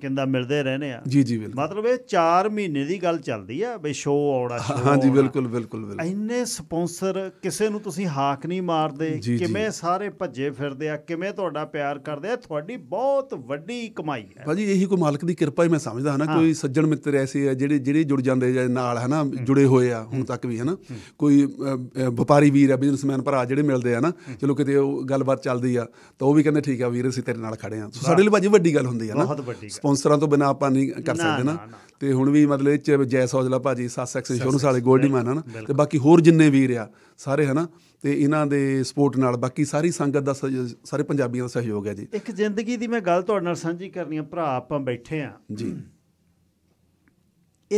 ਕਿੰਦਾ ਮਿਲਦੇ ਰਹਨੇ ਆ ਜੀ ਜੀ ਬਿਲਕੁਲ ਮਤਲਬ ਇਹ 4 ਮਹੀਨੇ ਦੀ ਗੱਲ ਚੱਲਦੀ ਆ ਬਈ ਸ਼ੋਅ ਆਉਣਾ ਸ਼ੋਅ ਹਾਂ ਜੀ ਬਿਲਕੁਲ ਬਿਲਕੁਲ ਬਿਲਕੁਲ ਇੰਨੇ ਸਪਾਂਸਰ ਕਿਸੇ ਨੂੰ ਤੁਸੀਂ ਹਾਕ ਨਹੀਂ ਮਾਰਦੇ ਕਿਵੇਂ ਸਾਰੇ ਭੱਜੇ ਫਿਰਦੇ ਆ ਕਿਵੇਂ ਤੁਹਾਡਾ ਪਿਆਰ ਕਰਦੇ ਆ ਤੁਹਾਡੀ ਬਹੁਤ ਵੱਡੀ ਕਮਾਈ ਹੈ ਭਾਜੀ ਇਹੀ ਕੋਈ ਮਾਲਕ ਦੀ ਕਿਰਪਾ ਹੀ ਮੈਂ ਸਮਝਦਾ ਹਾਂ ਨਾ ਕੋਈ ਸੱਜਣ ਮਿੱਤਰ ਐਸੇ ਆ ਜਿਹੜੇ ਜਿਹੜੇ ਜੁੜ ਜਾਂਦੇ ਜਾਂ ਨਾਲ ਹਨਾ ਜੁੜੇ ਹੋਏ ਆ ਹੁਣ ਤੱਕ ਵੀ ਹਨਾ ਕੋਈ ਵਪਾਰੀ ਵੀਰ ਆ ਬਿਜ਼ਨਸਮੈਨ ਭਰਾ ਜਿਹੜੇ ਮਿਲਦੇ ਆ ਨਾ ਚਲੋ ਕਿਤੇ ਉਹ ਗੱਲਬਾਤ ਚੱਲਦੀ ਆ ਤਾਂ ਉਹ ਵੀ ਕਹਿੰਦੇ ਠੀਕ ਆ ਵੀਰ ਅਸੀਂ ਤੇਰੇ ਨਾਲ ਖੜੇ ਆ ਸਾਡੇ ਲਈ ਭਾਜੀ ਵੱਡੀ ਗੱਲ ਹੁੰਦੀ ਆ ਨਾ ਬਹੁਤ ਵੱਡੀ ਸਪਾਂਸਰਾਂ ਤੋਂ ਬਿਨਾ ਆਪਾਂ ਨਹੀਂ ਕਰ ਸਕਦੇ ਨਾ ਤੇ ਹੁਣ ਵੀ ਮਤਲਬ ਇਹ ਚ ਜੈ ਸੌਜਲਾ ਭਾਜੀ ਸਾਸੈਕਸ ਇੰਸ਼ੋਰੈਂਸ ਸਾਡੇ ਗੋਲਡੀ ਮਾਨ ਹਨ ਤੇ ਬਾਕੀ ਹੋਰ ਜਿੰਨੇ ਵੀਰ ਆ ਸਾਰੇ ਹਨਾ ਤੇ ਇਹਨਾਂ ਦੇ ਸਪੋਰਟ ਨਾਲ ਬਾਕੀ ਸਾਰੀ ਸੰਗਤ ਦਾ ਸਾਰੇ ਪੰਜਾਬੀਆਂ ਦਾ ਸਹਿਯੋਗ ਹੈ ਜੀ ਇੱਕ ਜ਼ਿੰਦਗੀ ਦੀ ਮੈਂ ਗੱਲ ਤੁਹਾਡੇ ਨਾਲ ਸਾਂਝੀ ਕਰਨੀ ਆ ਭਰਾ ਆਪਾਂ ਬੈਠੇ ਆ ਜੀ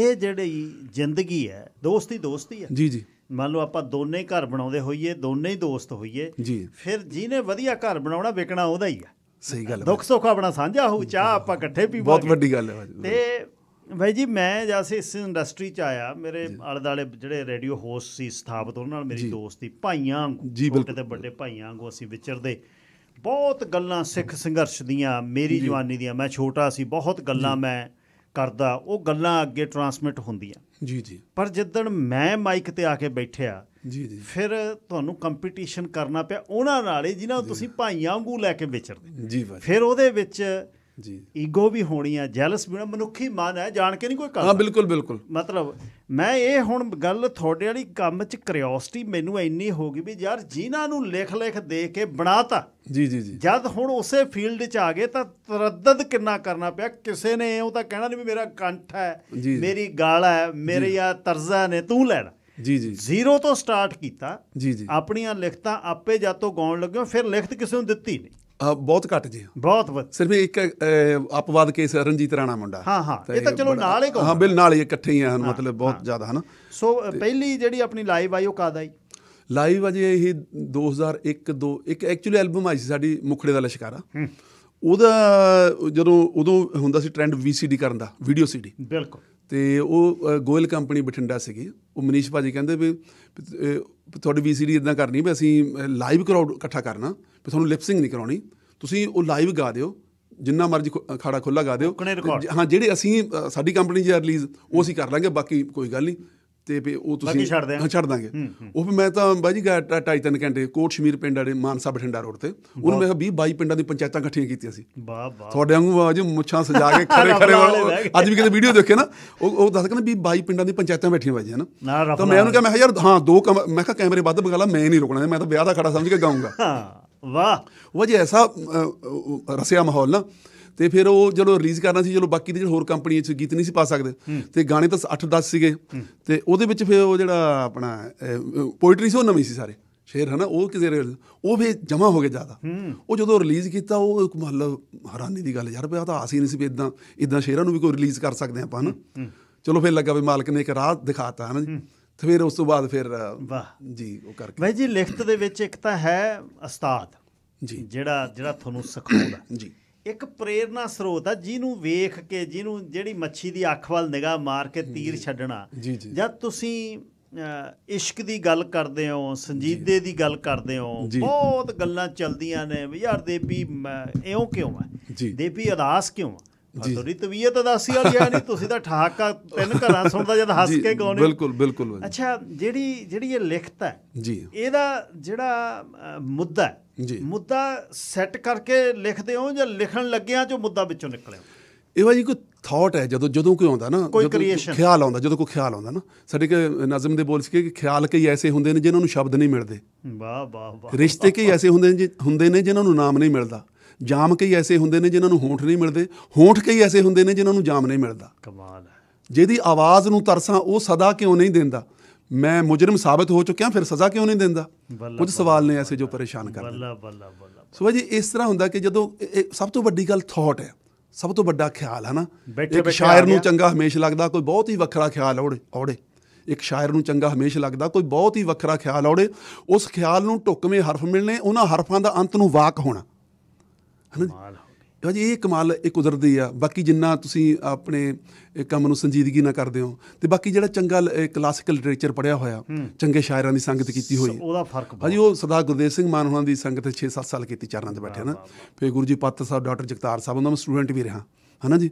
ਇਹ ਜਿਹੜੀ ਜ਼ਿੰਦਗੀ ਹੈ ਦੋਸਤੀ ਦੋਸਤੀ ਹੈ ਜੀ ਜੀ ਮੰਨ ਲਓ ਆਪਾਂ ਦੋਨੇ ਘਰ ਬਣਾਉਂਦੇ ਹੋਈਏ ਦੋਨੇ ਹੀ ਦੋਸਤ ਹੋਈਏ ਜੀ ਫਿਰ ਜਿਹਨੇ ਵਧੀਆ ਘਰ ਬਣਾਉਣਾ ਵਿਕਣਾ ਉਹਦਾ ਹੀ ਆ ਸਹੀ ਗੱਲ ਦੁੱਖ ਸੁੱਖ ਆਪਣਾ ਸਾਂਝਾ ਹੋਊ ਚਾਹ ਆਪਾਂ ਇਕੱਠੇ ਪੀਵਾਂ ਬਹੁਤ ਵੱਡੀ ਗੱਲ ਹੈ ਤੇ ਭਾਈ ਜੀ ਮੈਂ ਜਦ ਇਸ ਇੰਡਸਟਰੀ ਚ ਆਇਆ ਮੇਰੇ ਆਲੇ ਦਾਲੇ ਜਿਹੜੇ ਰੇਡੀਓ ਹੋਸਟ ਸੀ ਸਥਾਪਿਤ ਉਹਨਾਂ ਨਾਲ ਮੇਰੀ ਦੋਸਤੀ ਭਾਈਆਂ ਛੋਟੇ ਤੇ ਵੱਡੇ ਭਾਈਆਂ ਵਾਂਗੂ ਅਸੀਂ ਵਿਚਰਦੇ ਬਹੁਤ ਗੱਲਾਂ ਸਿੱਖ ਸੰਘਰਸ਼ ਦੀਆਂ ਮੇਰੀ ਜਵਾਨੀ ਦੀਆਂ ਮੈਂ ਛੋਟਾ ਸੀ ਬਹੁਤ ਗੱਲਾਂ ਮੈਂ ਕਰਦਾ ਉਹ ਗੱਲਾਂ ਅੱਗੇ ਟਰਾਂਸਮਿਟ ਹੁੰਦੀਆਂ ਜੀ ਜੀ ਪਰ ਜਿੱਦਣ ਮੈਂ ਮਾਈਕ ਤੇ ਆ ਕੇ ਬੈਠਿਆ ਜੀ ਜੀ ਫਿਰ ਤੁਹਾਨੂੰ ਕੰਪੀਟੀਸ਼ਨ ਕਰਨਾ ਪਿਆ ਉਹਨਾਂ ਨਾਲ ਜਿਨ੍ਹਾਂ ਨੂੰ ਤੁਸੀਂ ਭਾਈਆਂ ਵਾਂਗੂ ਲੈ ਕੇ ਵਿਚਰਦੇ ਜੀ ਫਿਰ ਉਹਦੇ ਵਿੱਚ ਜੀ ਈਗੋ ਵੀ ਹੋਣੀ ਆ ਜੈਲਸ ਵੀ ਨਾ ਮਨੁੱਖੀ ਮਨ ਹੈ ਜਾਣ ਕੇ ਨਹੀਂ ਕੋਈ ਕਰਦਾ ਹਾਂ ਬਿਲਕੁਲ ਬਿਲਕੁਲ ਮਤਲਬ ਮੈਂ ਇਹ ਹੁਣ ਗੱਲ ਤੁਹਾਡੇ ਵਾਲੀ ਕੰਮ 'ਚ ਕਰਿਓਸਿਟੀ ਮੈਨੂੰ ਇੰਨੀ ਹੋ ਗਈ ਵੀ ਯਾਰ ਜਿਨ੍ਹਾਂ ਨੂੰ ਲਿਖ ਲਿਖ ਦੇ ਕੇ ਬਣਾਤਾ ਜੀ ਜੀ ਜੀ ਜਦ ਹੁਣ ਉਸੇ ਫੀਲਡ 'ਚ ਆ ਗਏ ਤਾਂ ਤਰਦਦ ਕਿੰਨਾ ਕਰਨਾ ਪਿਆ ਕਿਸੇ ਨੇ ਉਹ ਤਾਂ ਕਹਿਣਾ ਨਹੀਂ ਵੀ ਮੇਰਾ ਕੰਠ ਹੈ ਮੇਰੀ ਗਾਲ ਹੈ ਮੇਰੀ ਆ ਤਰਜ਼ਾ ਨੇ ਤੂੰ ਲੈਣਾ ਜੀ ਜੀ ਜ਼ੀਰੋ ਤੋਂ ਸਟਾਰਟ ਕੀਤਾ ਜੀ ਜੀ ਆਪਣੀਆਂ ਲਿਖਤਾਂ ਆਪੇ ਜਾਤੋਂ ਗਾਉਣ ਲੱਗਿਓ ਫਿਰ ਲਿਖਤ ਕਿਸੇ ਨੂੰ ਦਿੱਤੀ ਨਹੀਂ ਬਹੁਤ ਘੱਟ ਜੀ ਬਹੁਤ ਸਿਰਫ ਇੱਕ ਅਪਵਾਦ ਕੇਸ ਰਣਜੀਤ ਰਾਣਾ ਮੁੰਡਾ ਹਾਂ ਹਾਂ ਇਹ ਤਾਂ ਚਲੋ ਨਾਲ ਹੀ ਕੋ ਹਾਂ ਬਿਲ ਨਾਲ ਹੀ ਇਕੱਠੇ ਹੀ ਹਨ ਮਤਲਬ ਬਹੁਤ ਜ਼ਿਆਦਾ ਹਨ ਸੋ ਪਹਿਲੀ ਜਿਹੜੀ ਆਪਣੀ ਲਾਈਵ ਆਈ ਉਹ ਕਦ ਆਈ ਲਾਈਵ ਅਜੇ ਇਹ 2001 2 ਇੱਕ ਐਕਚੁਅਲੀ ਐਲਬਮ ਆਈ ਸੀ ਸਾਡੀ ਮੁਖੜੇ ਦਾ ਲਸ਼ਕਾਰਾ ਉਹਦਾ ਜਦੋਂ ਉਦੋਂ ਹੁੰਦਾ ਸੀ ਟ੍ਰੈਂਡ ਵੀਸੀਡੀ ਕਰਨ ਦਾ ਵੀਡੀਓ ਸੀਡੀ ਬਿਲਕੁਲ ਤੇ ਉਹ ਗੋਇਲ ਕੰਪਨੀ ਬਠਿੰਡਾ ਸੀਗੀ ਉਹ ਮਨੀਸ਼ ਭਾਜੀ ਕਹਿੰਦੇ ਵੀ ਤੁਹਾਡੀ ਵੀਸੀਡੀ ਇਦਾਂ ਕਰਨੀ ਵੀ ਅਸੀਂ ਲਾਈਵ ਕਰਾਊਡ ਇਕੱਠਾ ਕਰਨਾ ਵੀ ਤੁਹਾਨੂੰ ਲਿਪਸਿੰਗ ਨਹੀਂ ਕਰਾਉਣੀ ਤੁਸੀਂ ਉਹ ਲਾਈਵ ਗਾ ਦਿਓ ਜਿੰਨਾ ਮਰਜ਼ੀ ਖਾੜਾ ਖੁੱਲਾ ਗਾ ਦਿਓ ਹਾਂ ਜਿਹੜੇ ਅਸੀਂ ਸਾਡੀ ਕੰਪਨੀ ਜੇ ਰਿਲੀਜ਼ ਉਹ ਅਸੀਂ ਕਰ ਲਾਂਗੇ ਬਾਕੀ ਕੋਈ ਗੱਲ ਨਹੀਂ ਤੇ ਵੀ ਉਹ ਤੁਸੀਂ ਹਾਂ ਛੱਡ ਦਾਂਗੇ ਉਹ ਫਿਰ ਮੈਂ ਤਾਂ ਬਾਜੀ ਗਿਆ 2.5 ਘੰਟੇ ਕੋਟ ਸ਼ਮੀਰ ਪਿੰਡ ਵਾਲੇ ਮਾਨਸਾ ਬਠਿੰਡਾ ਰੋਡ ਤੇ ਉਹਨੂੰ ਮੈਂ ਕਿਹਾ 20 22 ਪਿੰਡਾਂ ਦੀ ਪੰਚਾਇਤਾਂ ਇਕੱਠੀਆਂ ਕੀਤੀਆਂ ਸੀ ਵਾਹ ਵਾਹ ਤੁਹਾਡੇ ਵਾਂਗੂ ਆਵਾਜ਼ ਮੁੱਛਾਂ ਸਜਾ ਕੇ ਖਰੇ ਖਰੇ ਅੱਜ ਵੀ ਕਿਤੇ ਵੀਡੀਓ ਦੇਖੇ ਨਾ ਉਹ ਉਹ ਦੱਸ ਕਹਿੰਦਾ 20 22 ਪਿੰਡਾਂ ਦੀ ਪੰਚਾਇਤਾਂ ਬੈਠੀਆਂ ਵਾਜੀਆਂ ਨਾ ਤਾਂ ਮੈਂ ਉਹਨੂੰ ਕਿਹਾ ਮੈਂ ਯਾਰ ਹਾਂ ਦੋ ਮੈਂ ਕਿਹਾ ਕੈਮਰੇ ਵੱਧ ਬਗਾਲਾ ਮੈਂ ਨਹੀਂ ਰੁਕਣਾ ਮੈਂ ਤਾਂ ਵਿਆਹ ਦਾ ਖੜਾ ਸਮਝ ਕੇ ਗਾਉਂਗਾ ਵਾਹ ਉਹ ਜੇ ਐਸਾ ਰਸਿਆ ਮਾਹੌਲ ਨਾ ਤੇ ਫਿਰ ਉਹ ਜਦੋਂ ਰਿਲੀਜ਼ ਕਰਨਾ ਸੀ ਜਦੋਂ ਬਾਕੀ ਦੇ ਜਿਹੜੇ ਹੋਰ ਕੰਪਨੀਆਂ 'ਚ ਗੀਤ ਨਹੀਂ ਸੀ ਪਾ ਸਕਦੇ ਤੇ ਗਾਣੇ ਤਾਂ 8-10 ਸੀਗੇ ਤੇ ਉਹਦੇ ਵਿੱਚ ਫਿਰ ਉਹ ਜਿਹੜਾ ਆਪਣਾ ਪੋਇਟਰੀ ਸੀ ਉਹ ਨਵੀਂ ਸੀ ਸਾਰੇ ਸ਼ੇਰ ਹਨਾ ਉਹ ਕਿਸੇ ਉਹ ਵੀ ਜਮਾ ਹੋ ਗਿਆ ਜ਼ਿਆਦਾ ਉਹ ਜਦੋਂ ਰਿਲੀਜ਼ ਕੀਤਾ ਉਹ ਮਤਲਬ ਹੈਰਾਨੀ ਦੀ ਗੱਲ ਯਾਰ ਪਿਆ ਤਾਂ ਆਸ ਹੀ ਨਹੀਂ ਸੀ ਵੀ ਇਦਾਂ ਇਦਾਂ ਸ਼ੇਰਾਂ ਨੂੰ ਵੀ ਕੋਈ ਰਿਲੀਜ਼ ਕਰ ਸਕਦੇ ਆਪਾਂ ਹਨਾ ਚਲੋ ਫਿਰ ਲੱਗਾ ਵੀ ਮਾਲਕ ਨੇ ਇੱਕ ਰਾਹ ਦਿਖਾਤਾ ਹਨਾ ਜੀ ਤੇ ਫਿਰ ਉਸ ਤੋਂ ਬਾਅਦ ਫਿਰ ਵਾਹ ਜੀ ਉਹ ਕਰਕੇ ਬਾਈ ਜੀ ਲਿਖਤ ਦੇ ਵਿੱਚ ਇੱਕ ਤਾਂ ਹੈ ਉਸਤਾਦ ਜੀ ਜਿਹੜਾ ਜਿਹੜਾ ਤੁਹਾਨੂੰ ਸਿਖਾਉਂਦਾ ਜੀ ਇੱਕ ਪ੍ਰੇਰਣਾ ਸਰੋਤ ਆ ਜਿਹਨੂੰ ਵੇਖ ਕੇ ਜਿਹਨੂੰ ਜਿਹੜੀ ਮੱਛੀ ਦੀ ਅੱਖ ਵੱਲ ਨਿਗਾਹ ਮਾਰ ਕੇ ਤੀਰ ਛੱਡਣਾ ਜਦ ਤੁਸੀਂ ਇਸ਼ਕ ਦੀ ਗੱਲ ਕਰਦੇ ਹੋ ਸੰਜੀਦੇ ਦੀ ਗੱਲ ਕਰਦੇ ਹੋ ਬਹੁਤ ਗੱਲਾਂ ਚੱਲਦੀਆਂ ਨੇ ਯਾਰ ਦੇਵੀ ਇਉਂ ਕਿਉਂ ਹੈ ਦੇਵੀ ਅਦਾਸ ਕਿਉਂ ਹੈ ਤੁਹਾਡੀ ਤਬੀਅਤ ਦਾਸੀ ਵਾਲੀ ਆ ਨਹੀਂ ਤੁਸੀਂ ਤਾਂ ਠਾਕਾ ਤਿੰਨ ਘਰਾਂ ਸੁਣਦਾ ਜਦ ਹੱਸ ਕੇ ਗਾਉਣੇ ਬਿਲਕੁਲ ਬਿਲਕੁਲ ਅੱਛਾ ਜਿਹੜੀ ਜਿਹੜੀ ਇਹ ਲਿਖਤ ਹੈ ਜੀ ਇਹਦਾ ਜਿਹੜਾ ਮੁੱਦਾ ਜੀ ਮੁੱਦਾ ਸੈੱਟ ਕਰਕੇ ਲਿਖਦੇ ਹੋ ਜਾਂ ਲਿਖਣ ਲੱਗਿਆਂ ਚੋਂ ਮੁੱਦਾ ਵਿੱਚੋਂ ਨਿਕਲਿਆ ਇਹ ਵਾਜੀ ਕੋਈ ਥਾਟ ਹੈ ਜਦੋਂ ਜਦੋਂ ਕੋਈ ਆਉਂਦਾ ਨਾ ਜਦੋਂ ਖਿਆਲ ਆਉਂਦਾ ਜਦੋਂ ਕੋਈ ਖਿਆਲ ਆਉਂਦਾ ਨਾ ਸਾਡੇ ਕਿ ਨਜ਼ਮ ਦੇ ਬੋਲ ਸੀ ਕਿ ਖਿਆਲ ਕਈ ਐਸੇ ਹੁੰਦੇ ਨੇ ਜਿਨ੍ਹਾਂ ਨੂੰ ਸ਼ਬਦ ਨਹੀਂ ਮਿਲਦੇ ਵਾਹ ਵਾਹ ਵਾਹ ਰਿਸ਼ਤੇ ਕਈ ਐਸੇ ਹੁੰਦੇ ਨੇ ਹੁੰਦੇ ਨੇ ਜਿਨ੍ਹਾਂ ਨੂੰ ਨਾਮ ਨਹੀਂ ਮਿਲਦਾ ਜਾਮ ਕਈ ਐਸੇ ਹੁੰਦੇ ਨੇ ਜਿਨ੍ਹਾਂ ਨੂੰ ਹੋਂਠ ਨਹੀਂ ਮਿਲਦੇ ਹੋਂਠ ਕਈ ਐਸੇ ਹੁੰਦੇ ਨੇ ਜਿਨ੍ਹਾਂ ਨੂੰ ਜਾਮ ਨਹੀਂ ਮਿਲਦਾ ਕਮਾਲ ਹੈ ਜਿਹਦੀ ਆਵਾਜ਼ ਨੂੰ ਤਰਸਾਂ ਉਹ ਸਦਾ ਕਿਉਂ ਨਹੀਂ ਦਿੰਦਾ ਮੈਂ ਮੁਜਰਮ ਸਾਬਤ ਹੋ ਚੁੱਕਿਆ ਫਿਰ ਸਜ਼ਾ ਕਿਉਂ ਨਹੀਂ ਦਿੰਦਾ ਕੁਝ ਸਵਾਲ ਨੇ ਐਸੇ ਜੋ ਪਰੇਸ਼ਾਨ ਕਰਦੇ ਬੱਲਾ ਬੱਲਾ ਬੱਲਾ ਸੋ ਜੀ ਇਸ ਤਰ੍ਹਾਂ ਹੁੰਦਾ ਕਿ ਜਦੋਂ ਸਭ ਤੋਂ ਵੱਡੀ ਗੱਲ ਥਾਟ ਹੈ ਸਭ ਤੋਂ ਵੱਡਾ ਖਿਆਲ ਹੈ ਨਾ ਇੱਕ ਸ਼ਾਇਰ ਨੂੰ ਚੰਗਾ ਹਮੇਸ਼ਾ ਲੱਗਦਾ ਕੋਈ ਬਹੁਤ ਹੀ ਵੱਖਰਾ ਖਿਆਲ ਔੜੇ ਔੜੇ ਇੱਕ ਸ਼ਾਇਰ ਨੂੰ ਚੰਗਾ ਹਮੇਸ਼ਾ ਲੱਗਦਾ ਕੋਈ ਬਹੁਤ ਹੀ ਵੱਖਰਾ ਖਿਆਲ ਔੜੇ ਉਸ ਖਿਆਲ ਨੂੰ ਟੁਕਵੇਂ ਹਰਫ ਮਿਲਨੇ ਉਹਨਾਂ ਹਰਫਾਂ ਦਾ ਅੰਤ ਨੂੰ ਵਾਕ ਹੋਣਾ ਹਨਾ ਹਾਂਜੀ ਇਹ ਕਮਾਲ ਇਹ ਕੁਦਰਤ ਦੀ ਆ ਬਾਕੀ ਜਿੰਨਾ ਤੁਸੀਂ ਆਪਣੇ ਕੰਮ ਨੂੰ ਸੰਜੀਦਗੀ ਨਾਲ ਕਰਦੇ ਹੋ ਤੇ ਬਾਕੀ ਜਿਹੜਾ ਚੰਗਾ ਕਲਾਸਿਕਲ ਲਿਟਰੇਚਰ ਪੜਿਆ ਹੋਇਆ ਚੰਗੇ ਸ਼ਾਇਰਾਂ ਦੀ ਸੰਗਤ ਕੀਤੀ ਹੋਈ ਉਹਦਾ ਫਰਕ ਹਾਂਜੀ ਉਹ ਸਰਦਾਰ ਗੁਰਦੇਵ ਸਿੰਘ ਮਾਨ ਹੋਣਾ ਦੀ ਸੰਗਤ 6-7 ਸਾਲ ਕੀਤੀ ਚਰਨਾਂ ਤੇ ਬੈਠੇ ਨਾ ਫੇ ਗੁਰੂ ਜੀ ਪੱਤ ਸਾਹਿਬ ਡਾਕਟਰ ਜਗਤਾਰ ਸਾਹਿਬ ਉਹਨਾਂ ਦਾ ਸਟੂਡੈਂਟ ਵੀ ਰਿਹਾ ਹਨਾ ਜੀ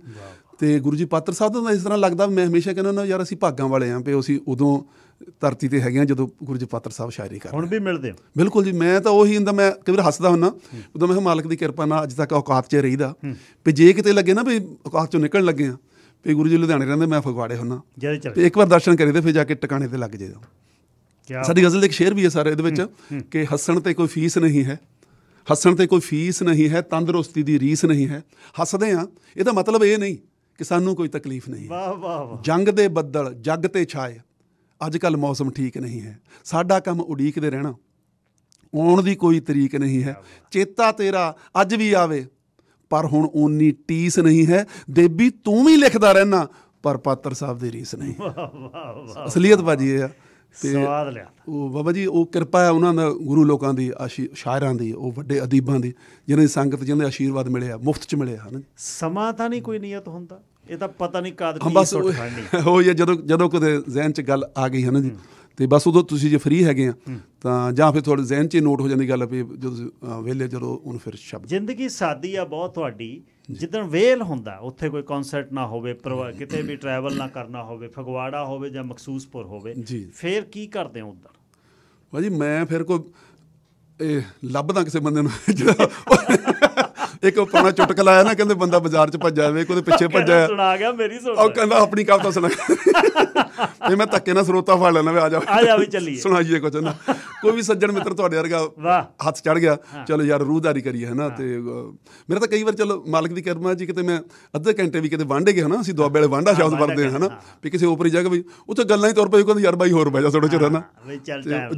ਤੇ ਗੁਰੂ ਜੀ ਪਾਤਰ ਸਾਹਿਬ ਦਾ ਇਸ ਤਰ੍ਹਾਂ ਲੱਗਦਾ ਮੈਂ ਹਮੇਸ਼ਾ ਕਹਿੰਦਾ ਨਾ ਯਾਰ ਅਸੀਂ ਭਾਗਾਂ ਵਾਲੇ ਆਂ ਪਏ ਅਸੀਂ ਉਦੋਂ ਧਰਤੀ ਤੇ ਹੈਗੇ ਆ ਜਦੋਂ ਗੁਰੂ ਜੀ ਪਾਤਰ ਸਾਹਿਬ ਸ਼ਾਇਰੀ ਕਰਦੇ ਹੁਣ ਵੀ ਮਿਲਦੇ ਆ ਬਿਲਕੁਲ ਜੀ ਮੈਂ ਤਾਂ ਉਹੀ ਹੁੰਦਾ ਮੈਂ ਕਈ ਵਾਰ ਹੱਸਦਾ ਹੁੰਨਾ ਉਦੋਂ ਮੈਂ ਮਾਲਕ ਦੀ ਕਿਰਪਾ ਨਾਲ ਅੱਜ ਤੱਕ ਔਕਾਤ 'ਚ ਰਹੀਦਾ ਵੀ ਜੇ ਕਿਤੇ ਲੱਗੇ ਨਾ ਵੀ ਔਕਾਤ 'ਚੋਂ ਨਿਕਲਣ ਲੱਗੇ ਆ ਵੀ ਗੁਰੂ ਜੀ ਲੁਧਿਆਣੇ ਰਹਿੰਦੇ ਮੈਂ ਫਗਵਾੜੇ ਹੁੰਨਾ ਤੇ ਇੱਕ ਵਾਰ ਦਰਸ਼ਨ ਕਰੀ ਤੇ ਫਿਰ ਜਾ ਕੇ ਟਿਕਾਣੇ ਤੇ ਲੱਗ ਜਾਈਦਾ ਸਾਡੀ ਗਜ਼ਲ ਦੇ ਇੱਕ ਸ਼ੇਰ ਵੀ ਹੈ ਸਰ ਇਹਦੇ ਵਿੱਚ ਕਿ ਹੱਸਣ ਤੇ ਕੋਈ ਫੀਸ ਨਹੀਂ ਹੈ ਹੱਸਣ ਤੇ ਕੋਈ ਫੀਸ ਨਹੀਂ ਹੈ ਤੰਦਰੁਸਤੀ ਦੀ ਰੀਸ ਨਹੀਂ ਹੈ ਹੱਸਦੇ ਆ ਇਹਦਾ ਮਤਲਬ ਇਹ ਨਹੀਂ ਕਿ ਸਾਨੂੰ ਕੋਈ ਤਕਲੀਫ ਨਹੀਂ ਵਾਹ ਵਾਹ ਵਾਹ ਜੰਗ ਦੇ ਬੱਦਲ ਜੱਗ ਤੇ ਛਾਏ ਅੱਜ ਕੱਲ ਮੌਸਮ ਠੀਕ ਨਹੀਂ ਹੈ ਸਾਡਾ ਕੰਮ ਉਡੀਕਦੇ ਰਹਿਣਾ ਆਉਣ ਦੀ ਕੋਈ ਤਰੀਕ ਨਹੀਂ ਹੈ ਚੇਤਾ ਤੇਰਾ ਅੱਜ ਵੀ ਆਵੇ ਪਰ ਹੁਣ ਓਨੀ ਟੀਸ ਨਹੀਂ ਹੈ ਦੇਬੀ ਤੂੰ ਵੀ ਲਿਖਦਾ ਰਹਿਣਾ ਪਰ ਪਾਤਰ ਸਾਹਿਬ ਦੀ ਰੀਸ ਨਹੀਂ ਵਾਹ ਵਾਹ ਵਾਹ ਅਸਲੀਅਤ ਬਾਜੀ ਇਹ ਆ ਸਵਾਦ ਲਿਆ ਉਹ ਬਾਬਾ ਜੀ ਉਹ ਕਿਰਪਾ ਹੈ ਉਹਨਾਂ ਦਾ ਗੁਰੂ ਲੋਕਾਂ ਦੀ ਸ਼ਾਇਰਾਂ ਦੀ ਉਹ ਵੱਡੇ ਅਦੀਬਾਂ ਦੀ ਜਿਹਨਾਂ ਦੀ ਸੰਗਤ ਜਿਹਨਾਂ ਦੇ ਆਸ਼ੀਰਵਾਦ ਮਿਲੇ ਆ ਮੁਫਤ ਚ ਮਿਲੇ ਹਨ ਸਮਾਂ ਤਾਂ ਨਹੀਂ ਕੋਈ ਨੀਅਤ ਹੁੰਦਾ ਇਹ ਤਾਂ ਪਤਾ ਨਹੀਂ ਕਦ ਕੀ ਸੁੱਟ ਖਾਣੀ ਉਹ ਇਹ ਜਦੋਂ ਜਦੋਂ ਕਦੇ ਜ਼ਿਹਨ ਚ ਗੱਲ ਆ ਗਈ ਹਨ ਜੀ ਤੇ ਬਸ ਉਦੋਂ ਤੁਸੀਂ ਜੇ ਫ੍ਰੀ ਹੈਗੇ ਆ ਤਾਂ ਜਾਂ ਫਿਰ ਤੁਹਾਡੇ ਜ਼ਿਹਨ 'ਚ ਨੋਟ ਹੋ ਜਾਂਦੀ ਗੱਲ ਵੀ ਜਦੋਂ ਵੇਲੇ ਜਦੋਂ ਉਹਨੂੰ ਫਿਰ ਸ਼ਬਦ ਜ਼ਿੰਦਗੀ ਸਾਦੀ ਆ ਬਹੁਤ ਤੁਹਾਡੀ ਜਿੱਦਣ ਵੇਲ ਹੁੰਦਾ ਉੱਥੇ ਕੋਈ ਕਨਸਰਟ ਨਾ ਹੋਵੇ ਕਿਤੇ ਵੀ ਟਰੈਵਲ ਨਾ ਕਰਨਾ ਹੋਵੇ ਫਗਵਾੜਾ ਹੋਵੇ ਜਾਂ ਮਖਸੂਸਪੁਰ ਹੋਵੇ ਫੇਰ ਕੀ ਕਰਦੇ ਹੋ ਉਧਰ ਭਾਜੀ ਮੈਂ ਫਿਰ ਕੋਈ ਇਹ ਲੱਭਦਾ ਕਿਸੇ ਬੰਦੇ ਨੂੰ ਜਿਹੜਾ ਇੱਕ ਉਹ ਪੁਰਾਣਾ ਚੁਟਕਲਾ ਆਇਆ ਨਾ ਕਹਿੰਦੇ ਬੰਦਾ ਬਾਜ਼ਾਰ 'ਚ ਭੱਜ ਜਾਵੇ ਕੋਦੇ ਪਿੱਛੇ ਜਾਵੇ ਸੁਣਾ ਗਿਆ ਮੇਰੀ ਸੁਣ ਉਹ ਕਹਿੰਦਾ ਆਪਣੀ ਕਵਿਤਾ ਸੁਣਾ ਤੇ ਮੈਂ ਧੱਕੇ ਨਾਲ ਸਰੋਤਾ ਫੜ ਲੈਣਾ ਵੇ ਆ ਜਾ ਆ ਜਾ ਵੀ ਚੱਲੀਏ ਸੁਣਾਈਏ ਕੁਝ ਨਾ ਕੋਈ ਵੀ ਸੱਜਣ ਮਿੱਤਰ ਤੁਹਾਡੇ ਵਰਗਾ ਹੱਥ ਚੜ ਗਿਆ ਚਲੋ ਯਾਰ ਰੂਹਦਾਰੀ ਕਰੀਏ ਹਨਾ ਤੇ ਮੇਰਾ ਤਾਂ ਕਈ ਵਾਰ ਚਲੋ ਮਾਲਕ ਦੀ ਕਰਮਾ ਜੀ ਕਿਤੇ ਮੈਂ ਅੱਧੇ ਘੰਟੇ ਵੀ ਕਿਤੇ ਵਾਂਡੇ ਗਏ ਹਨਾ ਅਸੀਂ ਦੁਆਬੇ ਵਾਲੇ ਵਾਂਡਾ ਸ਼ਬਦ ਵਰਦੇ ਹਨਾ ਵੀ ਕਿਸੇ ਉਪਰੀ ਜਗ੍ਹਾ ਵੀ ਉੱਥੇ ਗੱਲਾਂ ਹੀ ਤੌਰ ਪਈ ਕਹਿੰਦੇ ਯਾਰ ਬਾਈ ਹੋਰ ਬਹਿ ਜਾ ਥੋੜਾ ਚਿਰ ਹਨਾ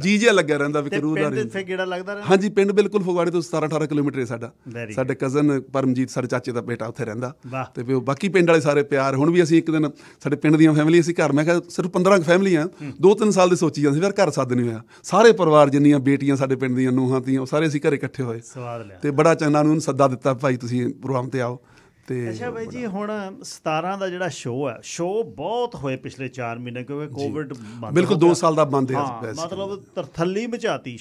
ਜੀ ਜੀ ਲੱਗਿਆ ਰਹਿੰਦਾ ਵੀ ਰੂਹਦਾਰੀ ਹਾਂਜੀ ਪਿੰਡ ਬਿਲਕੁਲ ਫਗਵਾੜੇ ਤੋਂ 17 18 ਕਿਲੋਮੀਟਰ ਹੈ ਸਾਡਾ ਸਾਡੇ ਕਜ਼ਨ ਪਰਮਜੀਤ ਸਾਡੇ ਚਾਚੇ ਦਾ ਬੇਟਾ ਉੱਥੇ ਰਹਿੰਦਾ ਤੇ ਉਹ ਬਾਕੀ ਪਿੰਡ ਵਾਲੇ ਸਾਰੇ ਪਿਆਰ ਹੁਣ ਵੀ ਅਸੀਂ ਇੱਕ ਦਿਨ ਸਾਡੇ ਪਿੰਡ ਦੀਆਂ ਫੈਮਲੀ ਅਸੀਂ ਘਰ ਮੈਂ ਕਿਹਾ ਸਿਰਫ 15 ਕੁ ਫੈਮਿਲੀ ਆ 2-3 ਸਾਲ ਦੇ ਸੋਚੀ ਜਾਂਦੇ ਸੀ ਫਿਰ ਘਰ ਸੱਦ ਨਹੀਂ ਹੋਇਆ ਸਾਰੇ ਪਰਿਵਾਰ ਜਿੰਨੀਆਂ ਬੇਟੀਆਂ ਸਾਡੇ ਪਿੰਡ ਦੀਆਂ ਨੂਹਾਂ ਤੀਆਂ ਉਹ ਸਾਰੇ ਅਸੀਂ ਘਰੇ ਇਕੱਠੇ ਹੋਏ ਸਵਾਦ ਲਿਆ ਤੇ ਬੜਾ ਚੰਗਾ ਨੂੰ ਸੱਦਾ ਦਿੱਤਾ ਭਾਈ ਤੁਸੀਂ ਪ੍ਰੋਗਰਾਮ ਤੇ ਆਓ ਤੇ ਅੱਛਾ ਭਾਈ ਜੀ ਹੁਣ 17 ਦਾ ਜਿਹੜਾ ਸ਼ੋਅ ਹੈ ਸ਼ੋਅ ਬਹੁਤ ਹੋਏ ਪਿਛਲੇ 4 ਮਹੀਨੇ ਕਿਉਂਕਿ ਕੋਵਿਡ ਬੰਦ ਬਿਲਕੁਲ 2 ਸਾਲ ਦਾ ਬੰਦ ਹੈ ਮਤਲਬ ਤਰਥੱਲੀ ਮਚਾਤੀ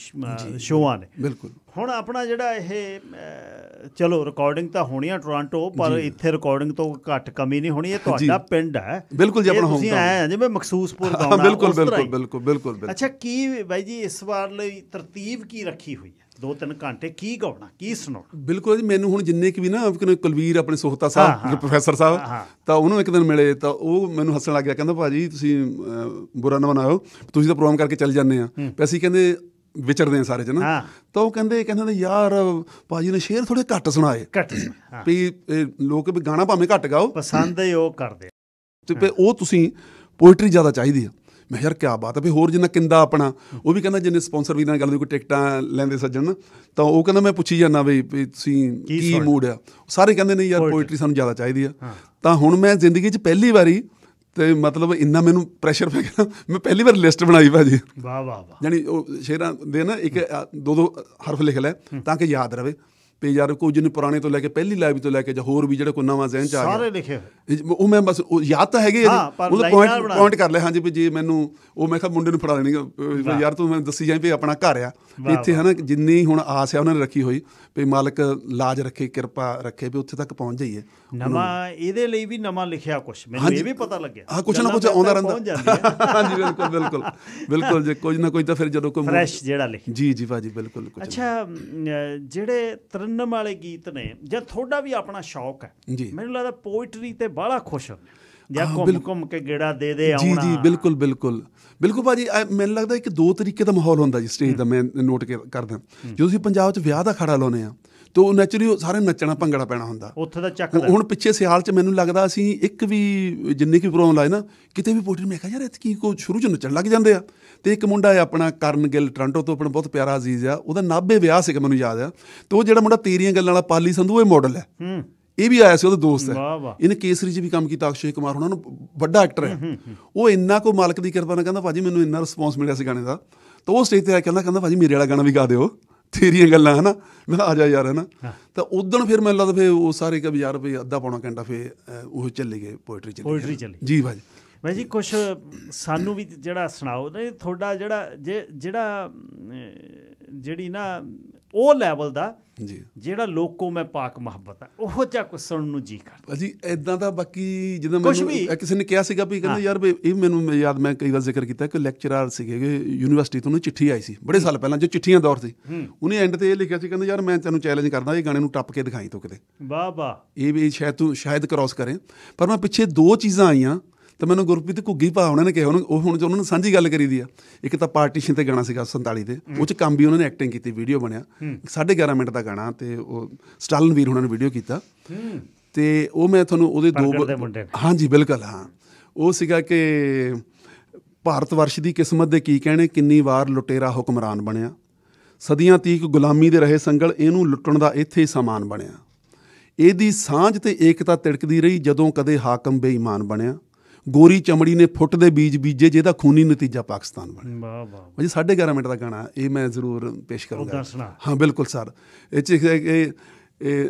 ਸ਼ੋਆ ਨੇ ਬਿਲਕੁਲ ਹੁਣ ਆਪਣਾ ਜਿਹੜਾ ਇਹ ਚਲੋ ਰਿਕਾਰਡਿੰਗ ਤਾਂ ਹੋਣੀ ਆ ਟੋਰਾਂਟੋ ਪਰ ਇੱਥੇ ਰਿਕਾਰਡਿੰਗ ਤੋਂ ਘੱਟ ਕਮੀ ਨਹੀਂ ਹੋਣੀ ਇਹ ਤੁਹਾਡਾ ਪਿੰਡ ਹੈ ਬਿਲਕੁਲ ਜੀ ਆਪਣਾ ਹੋਮ ਤੁਸੀਂ ਆਏ ਜਿਵੇਂ ਮਖਸੂਸਪੁਰ ਗਾਉਣਾ ਬਿਲਕੁਲ ਬਿਲਕੁਲ ਬਿਲਕੁਲ ਬਿਲਕੁਲ ਅੱਛਾ ਕੀ ਭਾਈ ਜੀ ਇਸ ਵਾਰ ਲਈ ਤਰਤੀਬ ਕੀ ਰੱਖੀ ਹੋਈ ਹੈ 2-3 ਘੰਟੇ ਕੀ ਗਾਉਣਾ ਕੀ ਸੁਣਾਉਣਾ ਬਿਲਕੁਲ ਜੀ ਮੈਨੂੰ ਹੁਣ ਜਿੰਨੇ ਕਿ ਵੀ ਨਾ ਕੁਲਵੀਰ ਆਪਣੇ ਸੋਹਤਾ ਸਾਹਿਬ ਪ੍ਰੋਫੈਸਰ ਸਾਹਿਬ ਤਾਂ ਉਹਨੂੰ ਇੱਕ ਦਿਨ ਮਿਲੇ ਤਾਂ ਉਹ ਮੈਨੂੰ ਹੱਸਣ ਲੱਗ ਗਿਆ ਕਹਿੰਦਾ ਭਾਜੀ ਤੁਸੀਂ ਬੁਰਾ ਨਾ ਬਣਾਓ ਤੁਸੀਂ ਤਾਂ ਪ੍ਰੋਗਰਾਮ ਕਰਕੇ ਚੱਲ ਜਾਂਦੇ ਆ ਤੇ ਅਸੀਂ ਕਹਿੰਦੇ ਵਿਚਰਦੇ ਆ ਸਾਰੇ ਚ ਨਾ ਤਾਂ ਉਹ ਕਹਿੰਦੇ ਕਹਿੰਦੇ ਯਾਰ ਭਾਜੀ ਨੇ ਸ਼ੇਰ ਥੋੜੇ ਘੱਟ ਸੁਣਾਏ ਘੱਟ ਵੀ ਲੋਕ ਵੀ ਗਾਣਾ ਭਾਵੇਂ ਘੱਟ ਗਾਓ ਪਸੰਦ ਹੈ ਉਹ ਕਰਦੇ ਤੇ ਉਹ ਤੁਸੀਂ ਪੋਇਟਰੀ ਜ਼ਿਆਦਾ ਚਾਹੀਦੀ ਆ ਮੈਂ ਯਾਰ ਕੀ ਬਾਤ ਹੈ ਵੀ ਹੋਰ ਜਿੰਨਾ ਕਿੰਦਾ ਆਪਣਾ ਉਹ ਵੀ ਕਹਿੰਦਾ ਜਿੰਨੇ ਸਪਾਂਸਰ ਵੀ ਨਾਲ ਗੱਲ ਦੀ ਕੋਈ ਟਿਕਟਾਂ ਲੈਂਦੇ ਸੱਜਣ ਤਾਂ ਉਹ ਕਹਿੰਦਾ ਮੈਂ ਪੁੱਛੀ ਜਾਂਦਾ ਵੀ ਤੁਸੀਂ ਕੀ ਮੂਡ ਆ ਸਾਰੇ ਕਹਿੰਦੇ ਨੇ ਯਾਰ ਪੋਇਟਰੀ ਸਾਨੂੰ ਜ਼ਿਆਦਾ ਚਾਹੀਦੀ ਆ ਤਾਂ ਹੁਣ ਮੈਂ ਜ਼ਿੰਦਗੀ 'ਚ ਪਹਿਲੀ ਵਾਰੀ ਤੇ ਮਤਲਬ ਇੰਨਾ ਮੈਨੂੰ ਪ੍ਰੈਸ਼ਰ ਪੈ ਗਿਆ ਮੈਂ ਪਹਿਲੀ ਵਾਰ ਲਿਸਟ ਬਣਾਈ ਭਾਜੀ ਵਾਹ ਵਾਹ ਵਾਹ ਯਾਨੀ ਉਹ ਸ਼ੇਰਾਂ ਦੇ ਨਾ ਇੱਕ ਦੋ ਦੋ ਹਰਫ ਲਿਖ ਲੈ ਤਾਂ ਕਿ ਯਾਦ ਰਵੇ ਵੀ ਯਾਰ ਕੋਈ ਜਿਹਨੇ ਪੁਰਾਣੇ ਤੋਂ ਲੈ ਕੇ ਪਹਿਲੀ ਲਾਈਵ ਤੋਂ ਲੈ ਕੇ ਜਾਂ ਹੋਰ ਵੀ ਜਿਹੜਾ ਕੋਈ ਨਵਾਂ ਜ਼ਹਿਨ ਚ ਆ ਗਿਆ ਸਾਰੇ ਲਿਖੇ ਉਹ ਮੈਂ ਬਸ ਯਾਦ ਤਾਂ ਹੈਗੇ ਉਹ ਪੁਆਇੰਟ ਪੁਆਇੰਟ ਕਰ ਲੈ ਹਾਂਜੀ ਵੀ ਜੇ ਮੈਨੂੰ ਉਹ ਮੈਂ ਕਿਹਾ ਮੁੰਡੇ ਨੂੰ ਫੜਾ ਲੈਣੀ ਯਾਰ ਤੂੰ ਮੈਨੂੰ ਦੱਸੀ ਜਾਈਂ ਵੀ ਆਪਣਾ ਘਰ ਆ ਇੱਥੇ ਹਨਾ ਜਿੰਨੀ ਹੁਣ ਆਸ ਆ ਉਹਨਾਂ ਨੇ ਰੱਖੀ ਹੋਈ ਵੀ ਮਾਲਕ ਲਾਜ ਰੱਖੇ ਕਿਰਪਾ ਰੱਖੇ ਵੀ ਉੱਥੇ ਤੱਕ ਪਹੁੰਚ ਜਾਈਏ ਨਵਾਂ ਇਹਦੇ ਲਈ ਵੀ ਨਵਾਂ ਲਿਖਿਆ ਕੁਝ ਮੈਨੂੰ ਇਹ ਵੀ ਪਤਾ ਲੱਗਿਆ ਹਾਂ ਕੁਝ ਨਾ ਕੁਝ ਆਉਂਦਾ ਰਹਿੰਦਾ ਹਾਂਜੀ ਬਿਲਕੁਲ ਬਿਲਕੁਲ ਬਿਲਕੁਲ ਜੇ ਕੁਝ ਨਾ ਕੁਝ ਤਾਂ ਫਿਰ ਜਦੋਂ ਕੋਈ ਫਰੈਸ਼ ਜਿਹੜਾ ਲਿਖੇ ਜੀ ਜੀ ਭਾਜੀ ਬਿਲਕੁਲ ਅੱਛਾ ਜਿਹੜੇ ਤਰਨ ਸੁਣਨ ਵਾਲੇ ਗੀਤ ਨੇ ਜਾਂ ਤੁਹਾਡਾ ਵੀ ਆਪਣਾ ਸ਼ੌਕ ਹੈ ਮੈਨੂੰ ਲੱਗਦਾ ਪੋਇਟਰੀ ਤੇ ਬੜਾ ਖੁਸ਼ ਹੁੰਦੇ ਜਾਂ ਘੁੰਮ ਘੁੰਮ ਕੇ ਗੇੜਾ ਦੇ ਦੇ ਆਉਣਾ ਜੀ ਜੀ ਬਿਲਕੁਲ ਬਿਲਕੁਲ ਬਿਲਕੁਲ ਭਾਜੀ ਮੈਨੂੰ ਲੱਗਦਾ ਇੱਕ ਦੋ ਤਰੀਕੇ ਦਾ ਮਾਹੌਲ ਹੁੰਦਾ ਜੀ ਸਟੇਜ ਦਾ ਮੈਂ ਨੋਟ ਕਰਦਾ ਜਦੋਂ ਤੁਸੀਂ ਪੰਜਾਬ 'ਚ ਵਿਆਹ ਦਾ ਖੜਾ ਲਾਉਨੇ ਆ ਤੋ ਉਹ ਨੈਚੁਰਲੀ ਸਾਰੇ ਨੱਚਣਾ ਭੰਗੜਾ ਪੈਣਾ ਹੁੰਦਾ ਉੱਥੇ ਦਾ ਚੱਕਦਾ ਹੁਣ ਪਿੱਛੇ ਸਿਆਲ 'ਚ ਮੈਨੂੰ ਲੱਗਦਾ ਅਸੀਂ ਇੱਕ ਵੀ ਜਿੰਨੇ ਕੀ ਪ੍ਰੋਗਰਾਮ ਲਾਏ ਨਾ ਕਿਤੇ ਵੀ ਪੋਟਰੀ ਮੈਂ ਕਿਹਾ ਯਾਰ ਇੱਥੇ ਕੀ ਕੋ ਸ਼ੁਰੂ 'ਚ ਨੱਚਣ ਲੱਗ ਜਾਂਦੇ ਆ ਤੇ ਇੱਕ ਮੁੰਡਾ ਹੈ ਆਪਣਾ ਕਰਨ ਗਿੱਲ ਟ੍ਰਾਂਟੋ ਤੋਂ ਆਪਣਾ ਬਹੁਤ ਪਿਆਰਾ ਅਜ਼ੀਜ਼ ਆ ਉਹਦਾ ਨਾਬੇ ਵਿਆਹ ਸੀਗਾ ਮੈਨੂੰ ਯਾਦ ਆ ਤੇ ਉਹ ਜਿਹੜਾ ਮੁੰਡਾ ਤੇਰੀਆਂ ਗੱਲਾਂ ਵਾਲਾ ਪਾਲੀ ਸੰਧੂ ਇਹ ਮਾਡਲ ਹੈ ਹੂੰ ਇਹ ਵੀ ਆਇਆ ਸੀ ਉਹਦਾ ਦੋਸਤ ਹੈ ਇਹਨੇ ਕੇਸਰੀ 'ਚ ਵੀ ਕੰਮ ਕੀਤਾ ਅਕਸ਼ੇ ਕੁਮਾਰ ਉਹਨਾਂ ਨੂੰ ਵੱਡਾ ਐਕਟਰ ਹੈ ਉਹ ਇੰਨਾ ਕੋ ਮਾਲਕ ਦੀ ਕਿਰਪਾ ਨਾਲ ਕਹਿੰਦਾ ਭਾਜੀ ਮੈਨੂੰ ਇੰਨਾ ਰਿਸਪੌਂਸ ਮਿਲਿਆ ਸੀ ਗਾਣੇ ਦਾ ਤਾਂ ਉਹ ਸਟੇਜ ਤੇ ਆ ਕਹਿੰਦਾ ਕਹਿੰਦਾ ਭਾਜੀ ਮੇਰੇ ਵਾਲਾ ਗਾਣਾ ਵੀ ਗਾ ਦਿਓ ਤੇਰੀਆਂ ਗੱਲਾਂ ਹਨਾ ਮੈਂ ਆ ਜਾ ਯਾਰ ਹਨਾ ਤਾਂ ਉਦੋਂ ਫਿਰ ਮੈਨੂੰ ਲੱਗਦਾ ਫੇ ਉਹ ਸਾਰੇ ਕਬ ਯਾਰ ਵੀ ਅੱਧਾ ਪੌਣਾ ਘੰਟਾ ਫੇ ਉਹ ਚੱਲੇ ਗਏ ਪੋਇਟਰੀ ਚੱਲੇ ਪੋਇਟਰੀ ਚੱਲੇ ਜੀ ਭਾਜੀ ਮੈਂ ਜੀ ਕੁਝ ਸਾਨੂੰ ਵੀ ਜਿਹੜਾ ਸੁਣਾਓ ਤੇ ਤੁਹਾਡਾ ਜਿਹੜਾ ਜਿਹੜਾ ਜਿਹੜੀ ਨਾ ਉਹ ਲੈਵਲ ਦਾ ਜੀ ਜਿਹੜਾ ਲੋਕੋ ਮੈਂ ਪਾਕ ਮੁਹੱਬਤ ਆ ਉਹ ਚਾ ਕੁ ਸੁਣਨ ਨੂੰ ਜੀ ਕਰਦਾ ਜੀ ਐਦਾਂ ਦਾ ਬਾਕੀ ਜਦੋਂ ਮੈਨੂੰ ਕਿਸੇ ਨੇ ਕਿਹਾ ਸੀਗਾ ਵੀ ਕਹਿੰਦਾ ਯਾਰ ਇਹ ਮੈਨੂੰ ਯਾਦ ਮੈਂ ਕਈ ਵਾਰ ਜ਼ਿਕਰ ਕੀਤਾ ਕਿ ਲੈਕਚਰਰ ਸੀਗੇ ਯੂਨੀਵਰਸਿਟੀ ਤੋਂ ਨੂੰ ਚਿੱਠੀ ਆਈ ਸੀ ਬੜੇ ਸਾਲ ਪਹਿਲਾਂ ਜੋ ਚਿੱਠੀਆਂ ਦੌਰ ਸੀ ਉਹਨੇ ਐਂਡ ਤੇ ਇਹ ਲਿਖਿਆ ਸੀ ਕਹਿੰਦਾ ਯਾਰ ਮੈਂ ਤੈਨੂੰ ਚੈਲੰਜ ਕਰਦਾ ਇਹ ਗਾਣੇ ਨੂੰ ਟੱਪ ਕੇ ਦਿਖਾਈ ਤੋ ਕਿਤੇ ਵਾਹ ਵਾਹ ਇਹ ਵੀ ਸ਼ਾਇਦ ਤੂੰ ਸ਼ਾਇਦ ਕ੍ਰਾਸ ਕਰੇ ਪਰ ਮੈਂ ਪਿੱਛੇ ਦੋ ਚੀਜ਼ਾਂ ਆਈਆਂ ਤਾਂ ਮੈਨੂੰ ਗੁਰਪ੍ਰੀਤ ਘੁੱਗੀ ਭਾ ਉਹਨਾਂ ਨੇ ਕਿਹਾ ਉਹ ਹੁਣ ਜੋ ਉਹਨਾਂ ਨੇ ਸਾਂਝੀ ਗੱਲ ਕਰੀ ਦੀ ਆ ਇੱਕ ਤਾਂ ਪਾਰਟੀਸ਼ਨ ਤੇ ਗਾਣਾ ਸੀਗਾ 47 ਦੇ ਉਹ ਚ ਕੰਮ ਵੀ ਉਹਨਾਂ ਨੇ ਐਕਟਿੰਗ ਕੀਤੀ ਵੀਡੀਓ ਬਣਿਆ 11:30 ਮਿੰਟ ਦਾ ਗਾਣਾ ਤੇ ਉਹ ਸਟਾਲਨ ਵੀਰ ਉਹਨਾਂ ਨੇ ਵੀਡੀਓ ਕੀਤਾ ਤੇ ਉਹ ਮੈਂ ਤੁਹਾਨੂੰ ਉਹਦੇ ਦੋ ਹਾਂਜੀ ਬਿਲਕੁਲ ਹਾਂ ਉਹ ਸੀਗਾ ਕਿ ਭਾਰਤ ਵਰਸ਼ ਦੀ ਕਿਸਮਤ ਦੇ ਕੀ ਕਹਿਣੇ ਕਿੰਨੀ ਵਾਰ ਲੁਟੇਰਾ ਹੁਕਮਰਾਨ ਬਣਿਆ ਸਦੀਆਂ ਤੀਕ ਗੁਲਾਮੀ ਦੇ ਰਹੇ ਸੰਗਲ ਇਹਨੂੰ ਲੁੱਟਣ ਦਾ ਇੱਥੇ ਹੀ ਸਮਾਨ ਬਣਿਆ ਇਹਦੀ ਸਾਂਝ ਤੇ ਏਕਤਾ ਤਿੜਕਦੀ ਰਹੀ ਜਦੋਂ ਕਦੇ ਹਾਕਮ ਬੇਈਮਾਨ ਬਣਿਆ ਗੋਰੀ ਚਮੜੀ ਨੇ ਫੁੱਟ ਦੇ ਬੀਜ ਬੀਜੇ ਜਿਹਦਾ ਖੂਨੀ ਨਤੀਜਾ ਪਾਕਿਸਤਾਨ ਬਣਿਆ ਵਾਹ ਵਾਹ ਜੀ 11:30 ਮਿੰਟ ਦਾ ਗਾਣਾ ਇਹ ਮੈਂ ਜ਼ਰੂਰ ਪੇਸ਼ ਕਰੂੰਗਾ ਹਾਂ ਬਿਲਕੁਲ ਸਰ ਇਹ ਚ ਇਹ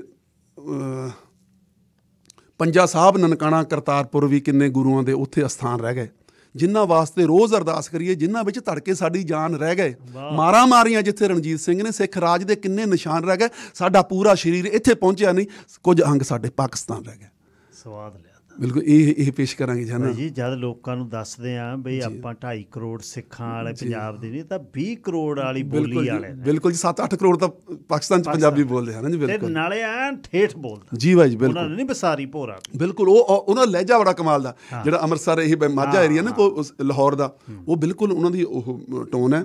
ਪੰਜਾ ਸਾਹਿਬ ਨਨਕਾਣਾ ਕਰਤਾਰਪੁਰ ਵੀ ਕਿੰਨੇ ਗੁਰੂਆਂ ਦੇ ਉੱਥੇ ਅਸਥਾਨ ਰਹਿ ਗਏ ਜਿਨ੍ਹਾਂ ਵਾਸਤੇ ਰੋਜ਼ ਅਰਦਾਸ ਕਰੀਏ ਜਿਨ੍ਹਾਂ ਵਿੱਚ ਧੜਕੇ ਸਾਡੀ ਜਾਨ ਰਹਿ ਗਏ ਮਾਰਾ ਮਾਰੀਆਂ ਜਿੱਥੇ ਰਣਜੀਤ ਸਿੰਘ ਨੇ ਸਿੱਖ ਰਾਜ ਦੇ ਕਿੰਨੇ ਨਿਸ਼ਾਨ ਰਹਿ ਗਏ ਸਾਡਾ ਪੂਰਾ ਸਰੀਰ ਇੱਥੇ ਪਹੁੰਚਿਆ ਨਹੀਂ ਕੁਝ ਅੰਗ ਸਾਡੇ ਪਾਕਿਸਤਾਨ ਰਹਿ ਗਏ ਸਵਾਦ ਲੈ ਬਿਲਕੁਲ ਇਹ ਇਹ ਪੇਸ਼ ਕਰਾਂਗੇ ਹਨਾ ਜੀ ਜਦ ਲੋਕਾਂ ਨੂੰ ਦੱਸਦੇ ਆ ਬਈ ਆਪਾਂ 2.5 ਕਰੋੜ ਸਿੱਖਾਂ ਵਾਲੇ ਪੰਜਾਬ ਦੇ ਨਹੀਂ ਤਾਂ 20 ਕਰੋੜ ਵਾਲੀ ਬੋਲੀ ਵਾਲੇ ਬਿਲਕੁਲ ਜੀ 7-8 ਕਰੋੜ ਤਾਂ ਪਾਕਿਸਤਾਨ ਚ ਪੰਜਾਬੀ ਬੋਲਦੇ ਹਨ ਜੀ ਬਿਲਕੁਲ ਤੇ ਨਾਲੇ ਆ ਠੇਠ ਬੋਲਦਾ ਜੀ ਭਾਈ ਬਿਲਕੁਲ ਉਹਨਾਂ ਨੇ ਨਹੀਂ ਬਸਾਰੀ ਭੋਰਾ ਬਿਲਕੁਲ ਉਹ ਉਹਨਾਂ ਲਹਿਜਾ ਬੜਾ ਕਮਾਲ ਦਾ ਜਿਹੜਾ ਅੰਮ੍ਰਿਤਸਰ ਇਹ ਮਾਝਾ ਏਰੀਆ ਨਾ ਕੋ ਲਾਹੌਰ ਦਾ ਉਹ ਬਿਲਕੁਲ ਉਹਨਾਂ ਦੀ ਉਹ ਟੋਨ ਹੈ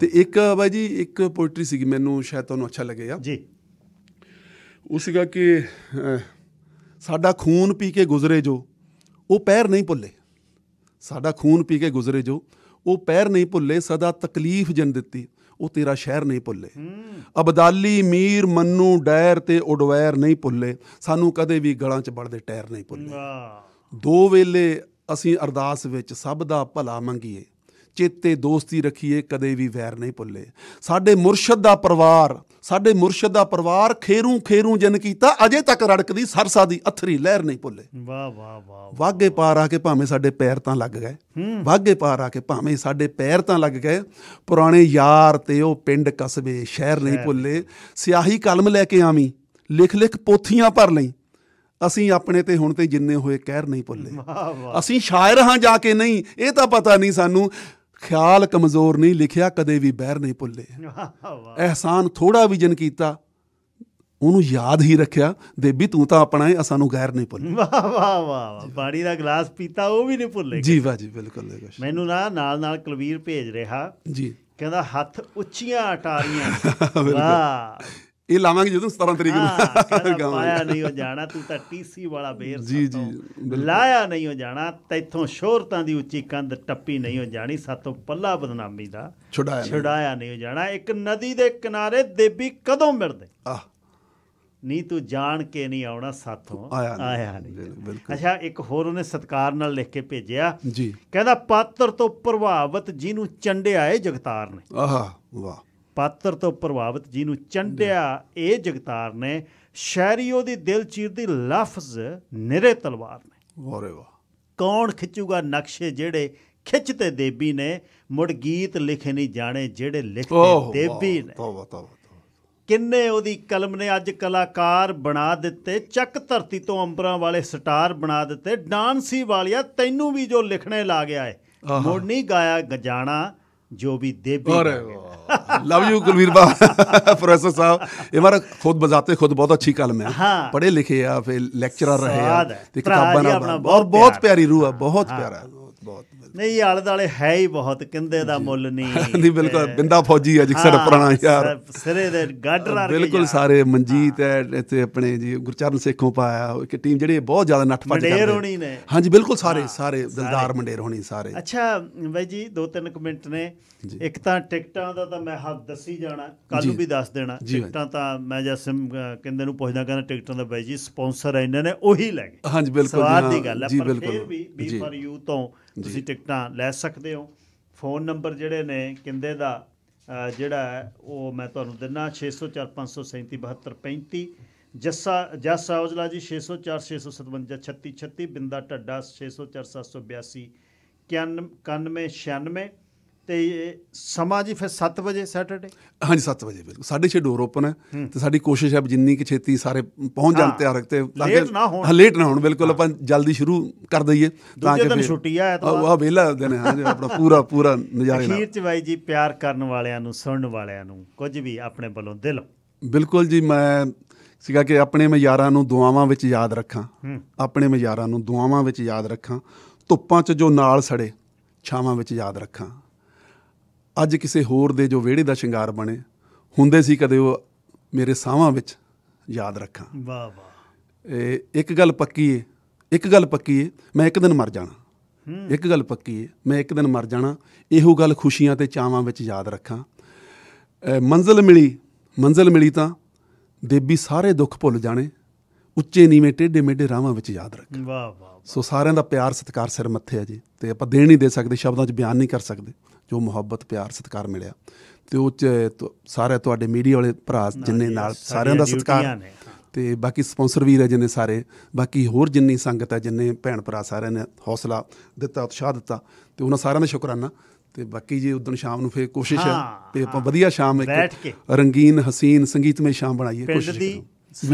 ਤੇ ਇੱਕ ਭਾਈ ਜੀ ਇੱਕ ਪੋਇਟਰੀ ਸੀਗੀ ਮੈਨੂੰ ਸ਼ਾਇਦ ਤੁਹਾਨੂੰ ਅੱਛਾ ਲੱਗੇਗਾ ਜੀ ਉਸ ਸੀਗਾ ਕਿ ਸਾਡਾ ਖੂਨ ਪੀ ਕੇ ਗੁਜ਼ਰੇ ਜੋ ਉਹ ਪੈਰ ਨਹੀਂ ਭੁੱਲੇ ਸਾਡਾ ਖੂਨ ਪੀ ਕੇ ਗੁਜ਼ਰੇ ਜੋ ਉਹ ਪੈਰ ਨਹੀਂ ਭੁੱਲੇ ਸਦਾ ਤਕਲੀਫ ਜਨ ਦਿੱਤੀ ਉਹ ਤੇਰਾ ਸ਼ਹਿਰ ਨਹੀਂ ਭੁੱਲੇ ਅਬਦਾਲੀ ਮੀਰ ਮੰਨੂ ਡੈਰ ਤੇ ਉਡਵੈਰ ਨਹੀਂ ਭੁੱਲੇ ਸਾਨੂੰ ਕਦੇ ਵੀ ਗਲਾਂ 'ਚ ਬੜਦੇ ਟਾਇਰ ਨਹੀਂ ਭੁੱਲੇ ਦੋ ਵੇਲੇ ਅਸੀਂ ਅਰਦਾਸ ਵਿੱਚ ਸਭ ਦਾ ਭਲਾ ਮੰਗੀਏ ਚੇਤੇ ਦੋਸਤੀ ਰੱਖੀਏ ਕਦੇ ਵੀ ਵੈਰ ਨਹੀਂ ਭੁੱਲੇ ਸਾਡੇ ਮੁਰਸ਼ਦ ਦਾ ਪਰਿਵਾਰ ਸਾਡੇ ਮੁਰਸ਼ਿਦ ਦਾ ਪਰਿਵਾਰ ਖੇਰੂ ਖੇਰੂ ਜਨ ਕੀਤਾ ਅਜੇ ਤੱਕ ਰੜਕਦੀ ਸਰਸਾ ਦੀ ਅਥਰੀ ਲਹਿਰ ਨਹੀਂ ਭੁੱਲੇ ਵਾਹ ਵਾਹ ਵਾਹ ਵਾਗੇ ਪਾਰ ਆ ਕੇ ਭਾਵੇਂ ਸਾਡੇ ਪੈਰ ਤਾਂ ਲੱਗ ਗਏ ਵਾਗੇ ਪਾਰ ਆ ਕੇ ਭਾਵੇਂ ਸਾਡੇ ਪੈਰ ਤਾਂ ਲੱਗ ਗਏ ਪੁਰਾਣੇ ਯਾਰ ਤੇ ਉਹ ਪਿੰਡ ਕਸਬੇ ਸ਼ਹਿਰ ਨਹੀਂ ਭੁੱਲੇ ਸਿਆਹੀ ਕਲਮ ਲੈ ਕੇ ਆਵੀਂ ਲਿਖ ਲਿਖ ਪੋਥੀਆਂ ਭਰ ਲਈ ਅਸੀਂ ਆਪਣੇ ਤੇ ਹੁਣ ਤੇ ਜਿੰਨੇ ਹੋਏ ਕਹਿਰ ਨਹੀਂ ਭੁੱਲੇ ਅਸੀਂ ਸ਼ਾਇਰ ਹਾਂ ਜਾ ਕੇ ਨਹੀਂ ਇਹ ਤਾਂ ਪਤਾ ਨਹੀਂ ਸਾਨੂੰ ਖਿਆਲ ਕਮਜ਼ੋਰ ਨਹੀਂ ਲਿਖਿਆ ਕਦੇ ਵੀ ਬਹਿਰ ਨਹੀਂ ਭੁੱਲੇ ਅਹਿਸਾਨ ਥੋੜਾ ਵੀ ਜਨ ਕੀਤਾ ਉਹਨੂੰ ਯਾਦ ਹੀ ਰੱਖਿਆ ਦੇਬੀ ਤੂੰ ਤਾਂ ਆਪਣਾ ਹੈ ਨੂੰ ਗੈਰ ਨਹੀਂ ਭੁੱਲੇ ਵਾਹ ਵਾਹ ਵਾਹ ਬਾੜੀ ਦਾ ਗਲਾਸ ਪੀਤਾ ਉਹ ਵੀ ਨਹੀਂ ਭੁੱਲੇ ਜੀ ਵਾਹ ਜੀ ਬਿਲਕੁਲ ਮੈਨੂੰ ਨਾ ਨਾਲ ਨਾਲ ਕਲਵੀਰ ਭੇਜ ਰਿਹਾ ਜੀ ਕਹਿੰਦਾ ਹੱਥ ਉੱਚੀਆਂ ਅਟਾਰੀਆਂ ਵਾਹ ਇਹ ਲਾਵਾਂਗੇ ਜਦੋਂ 17 ਤਰੀਕ ਨੂੰ ਲਾਇਆ ਨਹੀਂ ਉਹ ਜਾਣਾ ਤੂੰ ਤਾਂ ਟੀਸੀ ਵਾਲਾ ਬੇਰ ਜੀ ਜੀ ਲਾਇਆ ਨਹੀਂ ਉਹ ਜਾਣਾ ਤੈਥੋਂ ਸ਼ੋਹਰਤਾਂ ਦੀ ਉੱਚੀ ਕੰਧ ਟੱਪੀ ਨਹੀਂ ਉਹ ਜਾਣੀ ਸਾਤੋਂ ਪੱਲਾ ਬਦਨਾਮੀ ਦਾ ਛੁਡਾਇਆ ਛੁਡਾਇਆ ਨਹੀਂ ਉਹ ਜਾਣਾ ਇੱਕ ਨਦੀ ਦੇ ਕਿਨਾਰੇ ਦੇਬੀ ਕਦੋਂ ਮਿਲਦੇ ਆਹ ਨਹੀਂ ਤੂੰ ਜਾਣ ਕੇ ਨਹੀਂ ਆਉਣਾ ਸਾਥੋਂ ਆਇਆ ਨਹੀਂ ਅੱਛਾ ਇੱਕ ਹੋਰ ਉਹਨੇ ਸਤਕਾਰ ਨਾਲ ਲਿਖ ਕੇ ਭੇਜਿਆ ਜੀ ਕਹਿੰਦਾ ਪਾਤਰ ਤੋਂ ਪ੍ਰਭਾਵਿਤ ਜਿਹਨੂੰ ਚੰਡਿਆ ਏ ਜਗਤਾਰ ਨੇ ਆਹ ਵਾਹ ਪਾਤਰ ਤੋਂ ਪ੍ਰਭਾਵਿਤ ਜਿਹਨੂੰ ਚੰਡਿਆ ਇਹ ਜਗਤਾਰ ਨੇ ਸ਼ਹਿਰੀਓ ਦੀ ਦਿਲ ਚੀਰ ਦੀ ਲਫ਼ਜ਼ ਨਿਰੇ ਤਲਵਾਰ ਨੇ ਵਾਰੇ ਵਾਹ ਕੌਣ ਖਿੱਚੂਗਾ ਨਕਸ਼ੇ ਜਿਹੜੇ ਖਿੱਚ ਤੇ ਨੇ ਮੁੜ ਗੀਤ ਲਿਖੇ ਨਹੀਂ ਜਾਣੇ ਜਿਹੜੇ ਲਿਖਦੇ ਦੇਵੀ ਨੇ ਵਾਹ ਵਾਹ ਕਿੰਨੇ ਉਹਦੀ ਕਲਮ ਨੇ ਅੱਜ ਕਲਾਕਾਰ ਬਣਾ ਦਿੱਤੇ ਚੱਕ ਧਰਤੀ ਤੋਂ ਅੰਬਰਾਂ ਵਾਲੇ ਸਟਾਰ ਬਣਾ ਦਿੱਤੇ ਡਾਂਸੀ ਵਾਲਿਆ ਤੈਨੂੰ ਵੀ ਜੋ ਲਿਖਣੇ ਲਾ ਗਿਆ ਏ ਮੋੜ ਨਹੀਂ ਗਾਇਆ ਗਜਾਣਾ जो भी दे लव यू कुलवीर प्रोफेसर साहब ये हमारा खुद बजाते खुद बहुत अच्छी कलम है हाँ। पढ़े लिखे फिर लेक्चरर रहे किताब और बहुत प्यारी रूह है बहुत हाँ। प्यारा ਬਹੁਤ ਨਹੀਂ ਆਲੇ ਦਾਲੇ ਹੈ ਹੀ ਬਹੁਤ ਕਿੰਦੇ ਦਾ ਮੁੱਲ ਨਹੀਂ ਨਹੀਂ ਬਿਲਕੁਲ ਬਿੰਦਾ ਫੌਜੀ ਹੈ ਜਿਕਸਰ ਪੁਰਾਣਾ ਯਾਰ ਸਿਰੇ ਦੇ ਗੱਡ ਆ ਬਿਲਕੁਲ ਸਾਰੇ ਮਨਜੀਤ ਹੈ ਇੱਥੇ ਆਪਣੇ ਜੀ ਗੁਰਚਰਨ ਸੇਖੋਂ ਪਾਇਆ ਇੱਕ ਟੀਮ ਜਿਹੜੇ ਬਹੁਤ ਜ਼ਿਆਦਾ ਨੱਠ ਭੱਜ ਕਰਦੇ ਹੋਣੀ ਨੇ ਹਾਂਜੀ ਬਿਲਕੁਲ ਸਾਰੇ ਸਾਰੇ ਦਿਲਦਾਰ ਮੰਡੇਰ ਹੋਣੀ ਸਾਰੇ ਅੱਛਾ ਬਾਈ ਜੀ ਦੋ ਤਿੰਨ ਕਮੈਂਟ ਨੇ ਇੱਕ ਤਾਂ ਟਿਕਟਾਂ ਦਾ ਤਾਂ ਮੈਂ ਹੱਦ ਦੱਸੀ ਜਾਣਾ ਕੱਲ ਨੂੰ ਵੀ ਦੱਸ ਦੇਣਾ ਟਿਕਟਾਂ ਤਾਂ ਮੈਂ ਜਸਮ ਕਿੰਦੇ ਨੂੰ ਪੁੱਛਦਾ ਕਹਿੰਦਾ ਟਿਕਟਾਂ ਦਾ ਬਾਈ ਜੀ ਸਪਾਂਸਰ ਇਹਨਾਂ ਨੇ ਉਹੀ ਲੈ ਗਏ ਹਾਂਜੀ ਬਿਲਕੁਲ ਸਵਾਦ ਦੀ ਗੱਲ ਹੈ ਪਰ ਫਿਰ ਵੀ ਬੀ ਫਾਰ ਯੂ ਤੋਂ ਤੁਸੀਂ ਟਿਕਟਾਂ ਲੈ ਸਕਦੇ ਹੋ ਫੋਨ ਨੰਬਰ ਜਿਹੜੇ ਨੇ ਕਿੰਦੇ ਦਾ ਜਿਹੜਾ ਉਹ ਮੈਂ ਤੁਹਾਨੂੰ ਦਿੰਨਾ 6045372735 ਜੱਸਾ ਜੱਸਾ ਔਜਲਾ ਜੀ 6046573636 ਬਿੰਦਾ ਢੱਡਾ 604782 9196 ਤੇ ਸਮਾਂ ਜੀ ਫਿਰ 7 ਵਜੇ ਸੈਟਰਡੇ ਹਾਂਜੀ 7 ਵਜੇ ਬਿਲਕੁਲ 6:30 ਡੋਰ ਓਪਨ ਹੈ ਤੇ ਸਾਡੀ ਕੋਸ਼ਿਸ਼ ਹੈ ਜਿੰਨੀ ਕਿ ਛੇਤੀ ਸਾਰੇ ਪਹੁੰਚ ਜਾਣ ਤਿਆਰ ਰੱਖਤੇ ਤਾਂ ਕਿ ਹਾਂ ਲੇਟ ਨਾ ਹੋਣ ਬਿਲਕੁਲ ਆਪਾਂ ਜਲਦੀ ਸ਼ੁਰੂ ਕਰ ਦਈਏ ਤਾਂ ਕਿ ਦਿਨ ਛੁੱਟੀ ਆ ਤਾਂ ਵਾਹ ਵੇਲਾ ਦਿਨ ਹੈ ਹਾਂਜੀ ਆਪਣਾ ਪੂਰਾ ਪੂਰਾ ਨਜ਼ਾਰੇ ਨਾਲ ਅਖੀਰ ਚ ਬਾਈ ਜੀ ਪਿਆਰ ਕਰਨ ਵਾਲਿਆਂ ਨੂੰ ਸੁਣਨ ਵਾਲਿਆਂ ਨੂੰ ਕੁਝ ਵੀ ਆਪਣੇ ਵੱਲੋਂ ਦਿਲ ਬਿਲਕੁਲ ਜੀ ਮੈਂ ਸੀਗਾ ਕਿ ਆਪਣੇ ਯਾਰਾਂ ਨੂੰ ਦੁਆਵਾਂ ਵਿੱਚ ਯਾਦ ਰੱਖਾਂ ਆਪਣੇ ਯਾਰਾਂ ਨੂੰ ਦੁਆਵਾਂ ਵਿੱਚ ਯਾਦ ਰੱਖਾਂ ਧੁੱਪਾਂ 'ਚ ਜੋ ਨਾਲ ਸੜੇ ਛਾਵਾਂ ਵਿੱਚ ਯਾਦ ਰੱਖਾਂ ਅੱਜ ਕਿਸੇ ਹੋਰ ਦੇ ਜੋ ਵਿਹੜੇ ਦਾ ਸ਼ਿੰਗਾਰ ਬਣੇ ਹੁੰਦੇ ਸੀ ਕਦੇ ਉਹ ਮੇਰੇ ਸਾਹਾਂ ਵਿੱਚ ਯਾਦ ਰੱਖਾਂ ਵਾਹ ਵਾਹ ਇਹ ਇੱਕ ਗੱਲ ਪੱਕੀ ਏ ਇੱਕ ਗੱਲ ਪੱਕੀ ਏ ਮੈਂ ਇੱਕ ਦਿਨ ਮਰ ਜਾਣਾ ਇੱਕ ਗੱਲ ਪੱਕੀ ਏ ਮੈਂ ਇੱਕ ਦਿਨ ਮਰ ਜਾਣਾ ਇਹੋ ਗੱਲ ਖੁਸ਼ੀਆਂ ਤੇ ਚਾਵਾਂ ਵਿੱਚ ਯਾਦ ਰੱਖਾਂ ਮੰਜ਼ਲ ਮਿਲੀ ਮੰਜ਼ਲ ਮਿਲੀ ਤਾਂ ਦੇਬੀ ਸਾਰੇ ਦੁੱਖ ਭੁੱਲ ਜਾਣੇ ਉੱਚੇ ਨੀਵੇਂ ਟੇਡੇ ਮੇਡੇ ਰਾਵਾਂ ਵਿੱਚ ਯਾਦ ਰੱਖ ਵਾਹ ਵਾਹ ਸੋ ਸਾਰਿਆਂ ਦਾ ਪਿਆਰ ਸਤਿਕਾਰ ਸਿਰ ਮੱਥੇ ਆ ਜੀ ਤੇ ਆਪਾਂ ਦੇਣ ਨਹੀਂ ਦੇ ਸਕਦੇ ਸ਼ਬਦਾਂ 'ਚ ਬਿਆਨ ਨਹੀਂ ਕਰ ਸਕਦੇ ਜੋ ਮੁਹੱਬਤ ਪਿਆਰ ਸਤਿਕਾਰ ਮਿਲਿਆ ਤੇ ਉਹ ਸਾਰੇ ਤੁਹਾਡੇ ਮੀਡੀਆ ਵਾਲੇ ਭਰਾ ਜਿੰਨੇ ਨਾਲ ਸਾਰਿਆਂ ਦਾ ਸਤਿਕਾਰ ਤੇ ਬਾਕੀ ਸਪਾਂਸਰ ਵੀਰ ਰਹੇ ਜਿੰਨੇ ਸਾਰੇ ਬਾਕੀ ਹੋਰ ਜਿੰਨੀ ਸੰਗਤ ਹੈ ਜਿੰਨੇ ਭੈਣ ਭਰਾ ਸਾਰਿਆਂ ਨੇ ਹੌਸਲਾ ਦਿੱਤਾ ਉਤਸ਼ਾਹ ਦਿੱਤਾ ਤੇ ਉਹਨਾਂ ਸਾਰਿਆਂ ਦਾ ਸ਼ੁਕਰਾਨਾ ਤੇ ਬਾਕੀ ਜੀ ਉਦੋਂ ਸ਼ਾਮ ਨੂੰ ਫੇਰ ਕੋਸ਼ਿਸ਼ ਹੈ ਤੇ ਆਪਾਂ ਵਧੀਆ ਸ਼ਾਮ ਇੱਕ ਰੰਗੀਨ ਹਸੀਨ ਸੰਗੀਤਮਈ ਸ਼ਾਮ ਬਣਾਈਏ ਕੋਸ਼ਿਸ਼ ਕਰਾਂਗੇ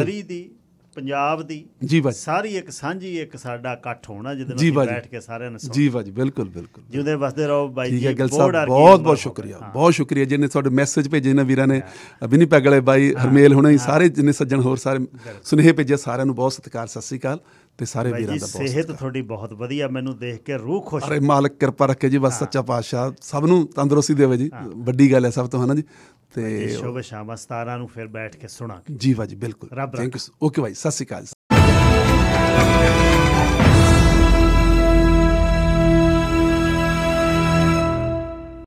ਸਰੀ ਦੀ ਪੰਜਾਬ ਦੀ ਜੀ ਬਾਜੀ ਸਾਰੀ ਇੱਕ ਸਾਂਝੀ ਇੱਕ ਸਾਡਾ ਇਕੱਠ ਹੋਣਾ ਜਿਹਦੇ ਨਾਲ ਬੈਠ ਕੇ ਸਾਰਿਆਂ ਨੇ ਸੁਣ ਜੀ ਬਾਜੀ ਬਿਲਕੁਲ ਬਿਲਕੁਲ ਜਿਉਂਦੇ ਵਸਦੇ ਰਹੋ ਬਾਈ ਜੀ ਬਹੁਤ ਬਹੁਤ ਬਹੁਤ ਸ਼ੁਕਰੀਆ ਬਹੁਤ ਸ਼ੁਕਰੀਆ ਜਿਹਨੇ ਤੁਹਾਡੇ ਮੈਸੇਜ ਭੇਜੇ ਨੇ ਵੀਰਾਂ ਨੇ ਬਿਨੀ ਵਾਲੇ ਬਾਈ ਹਰਮੇਲ ਹੁਣੇ ਸਾਰੇ ਜਿੰਨੇ ਸੱਜਣ ਹੋਰ ਸਾਰੇ ਸੁਨੇਹੇ ਭੇਜੇ ਸਾਰਿਆਂ ਨੂੰ ਬਹੁਤ ਸਤਿਕਾਰ ਸਤਿ ਸ੍ਰੀ ਅਕਾਲ ਤੇ ਸਾਰੇ ਵੀਰਾਂ ਦਾ ਬਹੁਤ ਸਿਹਤ ਤੁਹਾਡੀ ਬਹੁਤ ਵਧੀਆ ਮੈਨੂੰ ਦੇਖ ਕੇ ਰੂਹ ਖੁਸ਼ ਅਰੇ ਮਾਲਕ ਕਿਰਪਾ ਰੱਖੇ ਜੀ ਬਸ ਸੱਚਾ ਪਾਤਸ਼ਾਹ ਸਭ ਨੂੰ ਤੰਦਰੁਸਤੀ ਦੇਵੇ ਜੀ ਵੱਡੀ ਗੱਲ ਹੈ ਸਭ ਤੋਂ ਹਨਾ ਜੀ ਤੇ ਸ਼ੁਭ ਸ਼ਾਮ 17 ਨੂੰ ਫਿਰ ਬੈਠ ਕੇ ਸੁਣਾਂਗੇ ਜੀ ਵਾਜੀ ਬਿਲਕੁਲ ਥੈਂਕ ਯੂ ਓਕੇ ਭਾਈ ਸਤਿ ਸ਼੍ਰੀ ਅਕਾਲ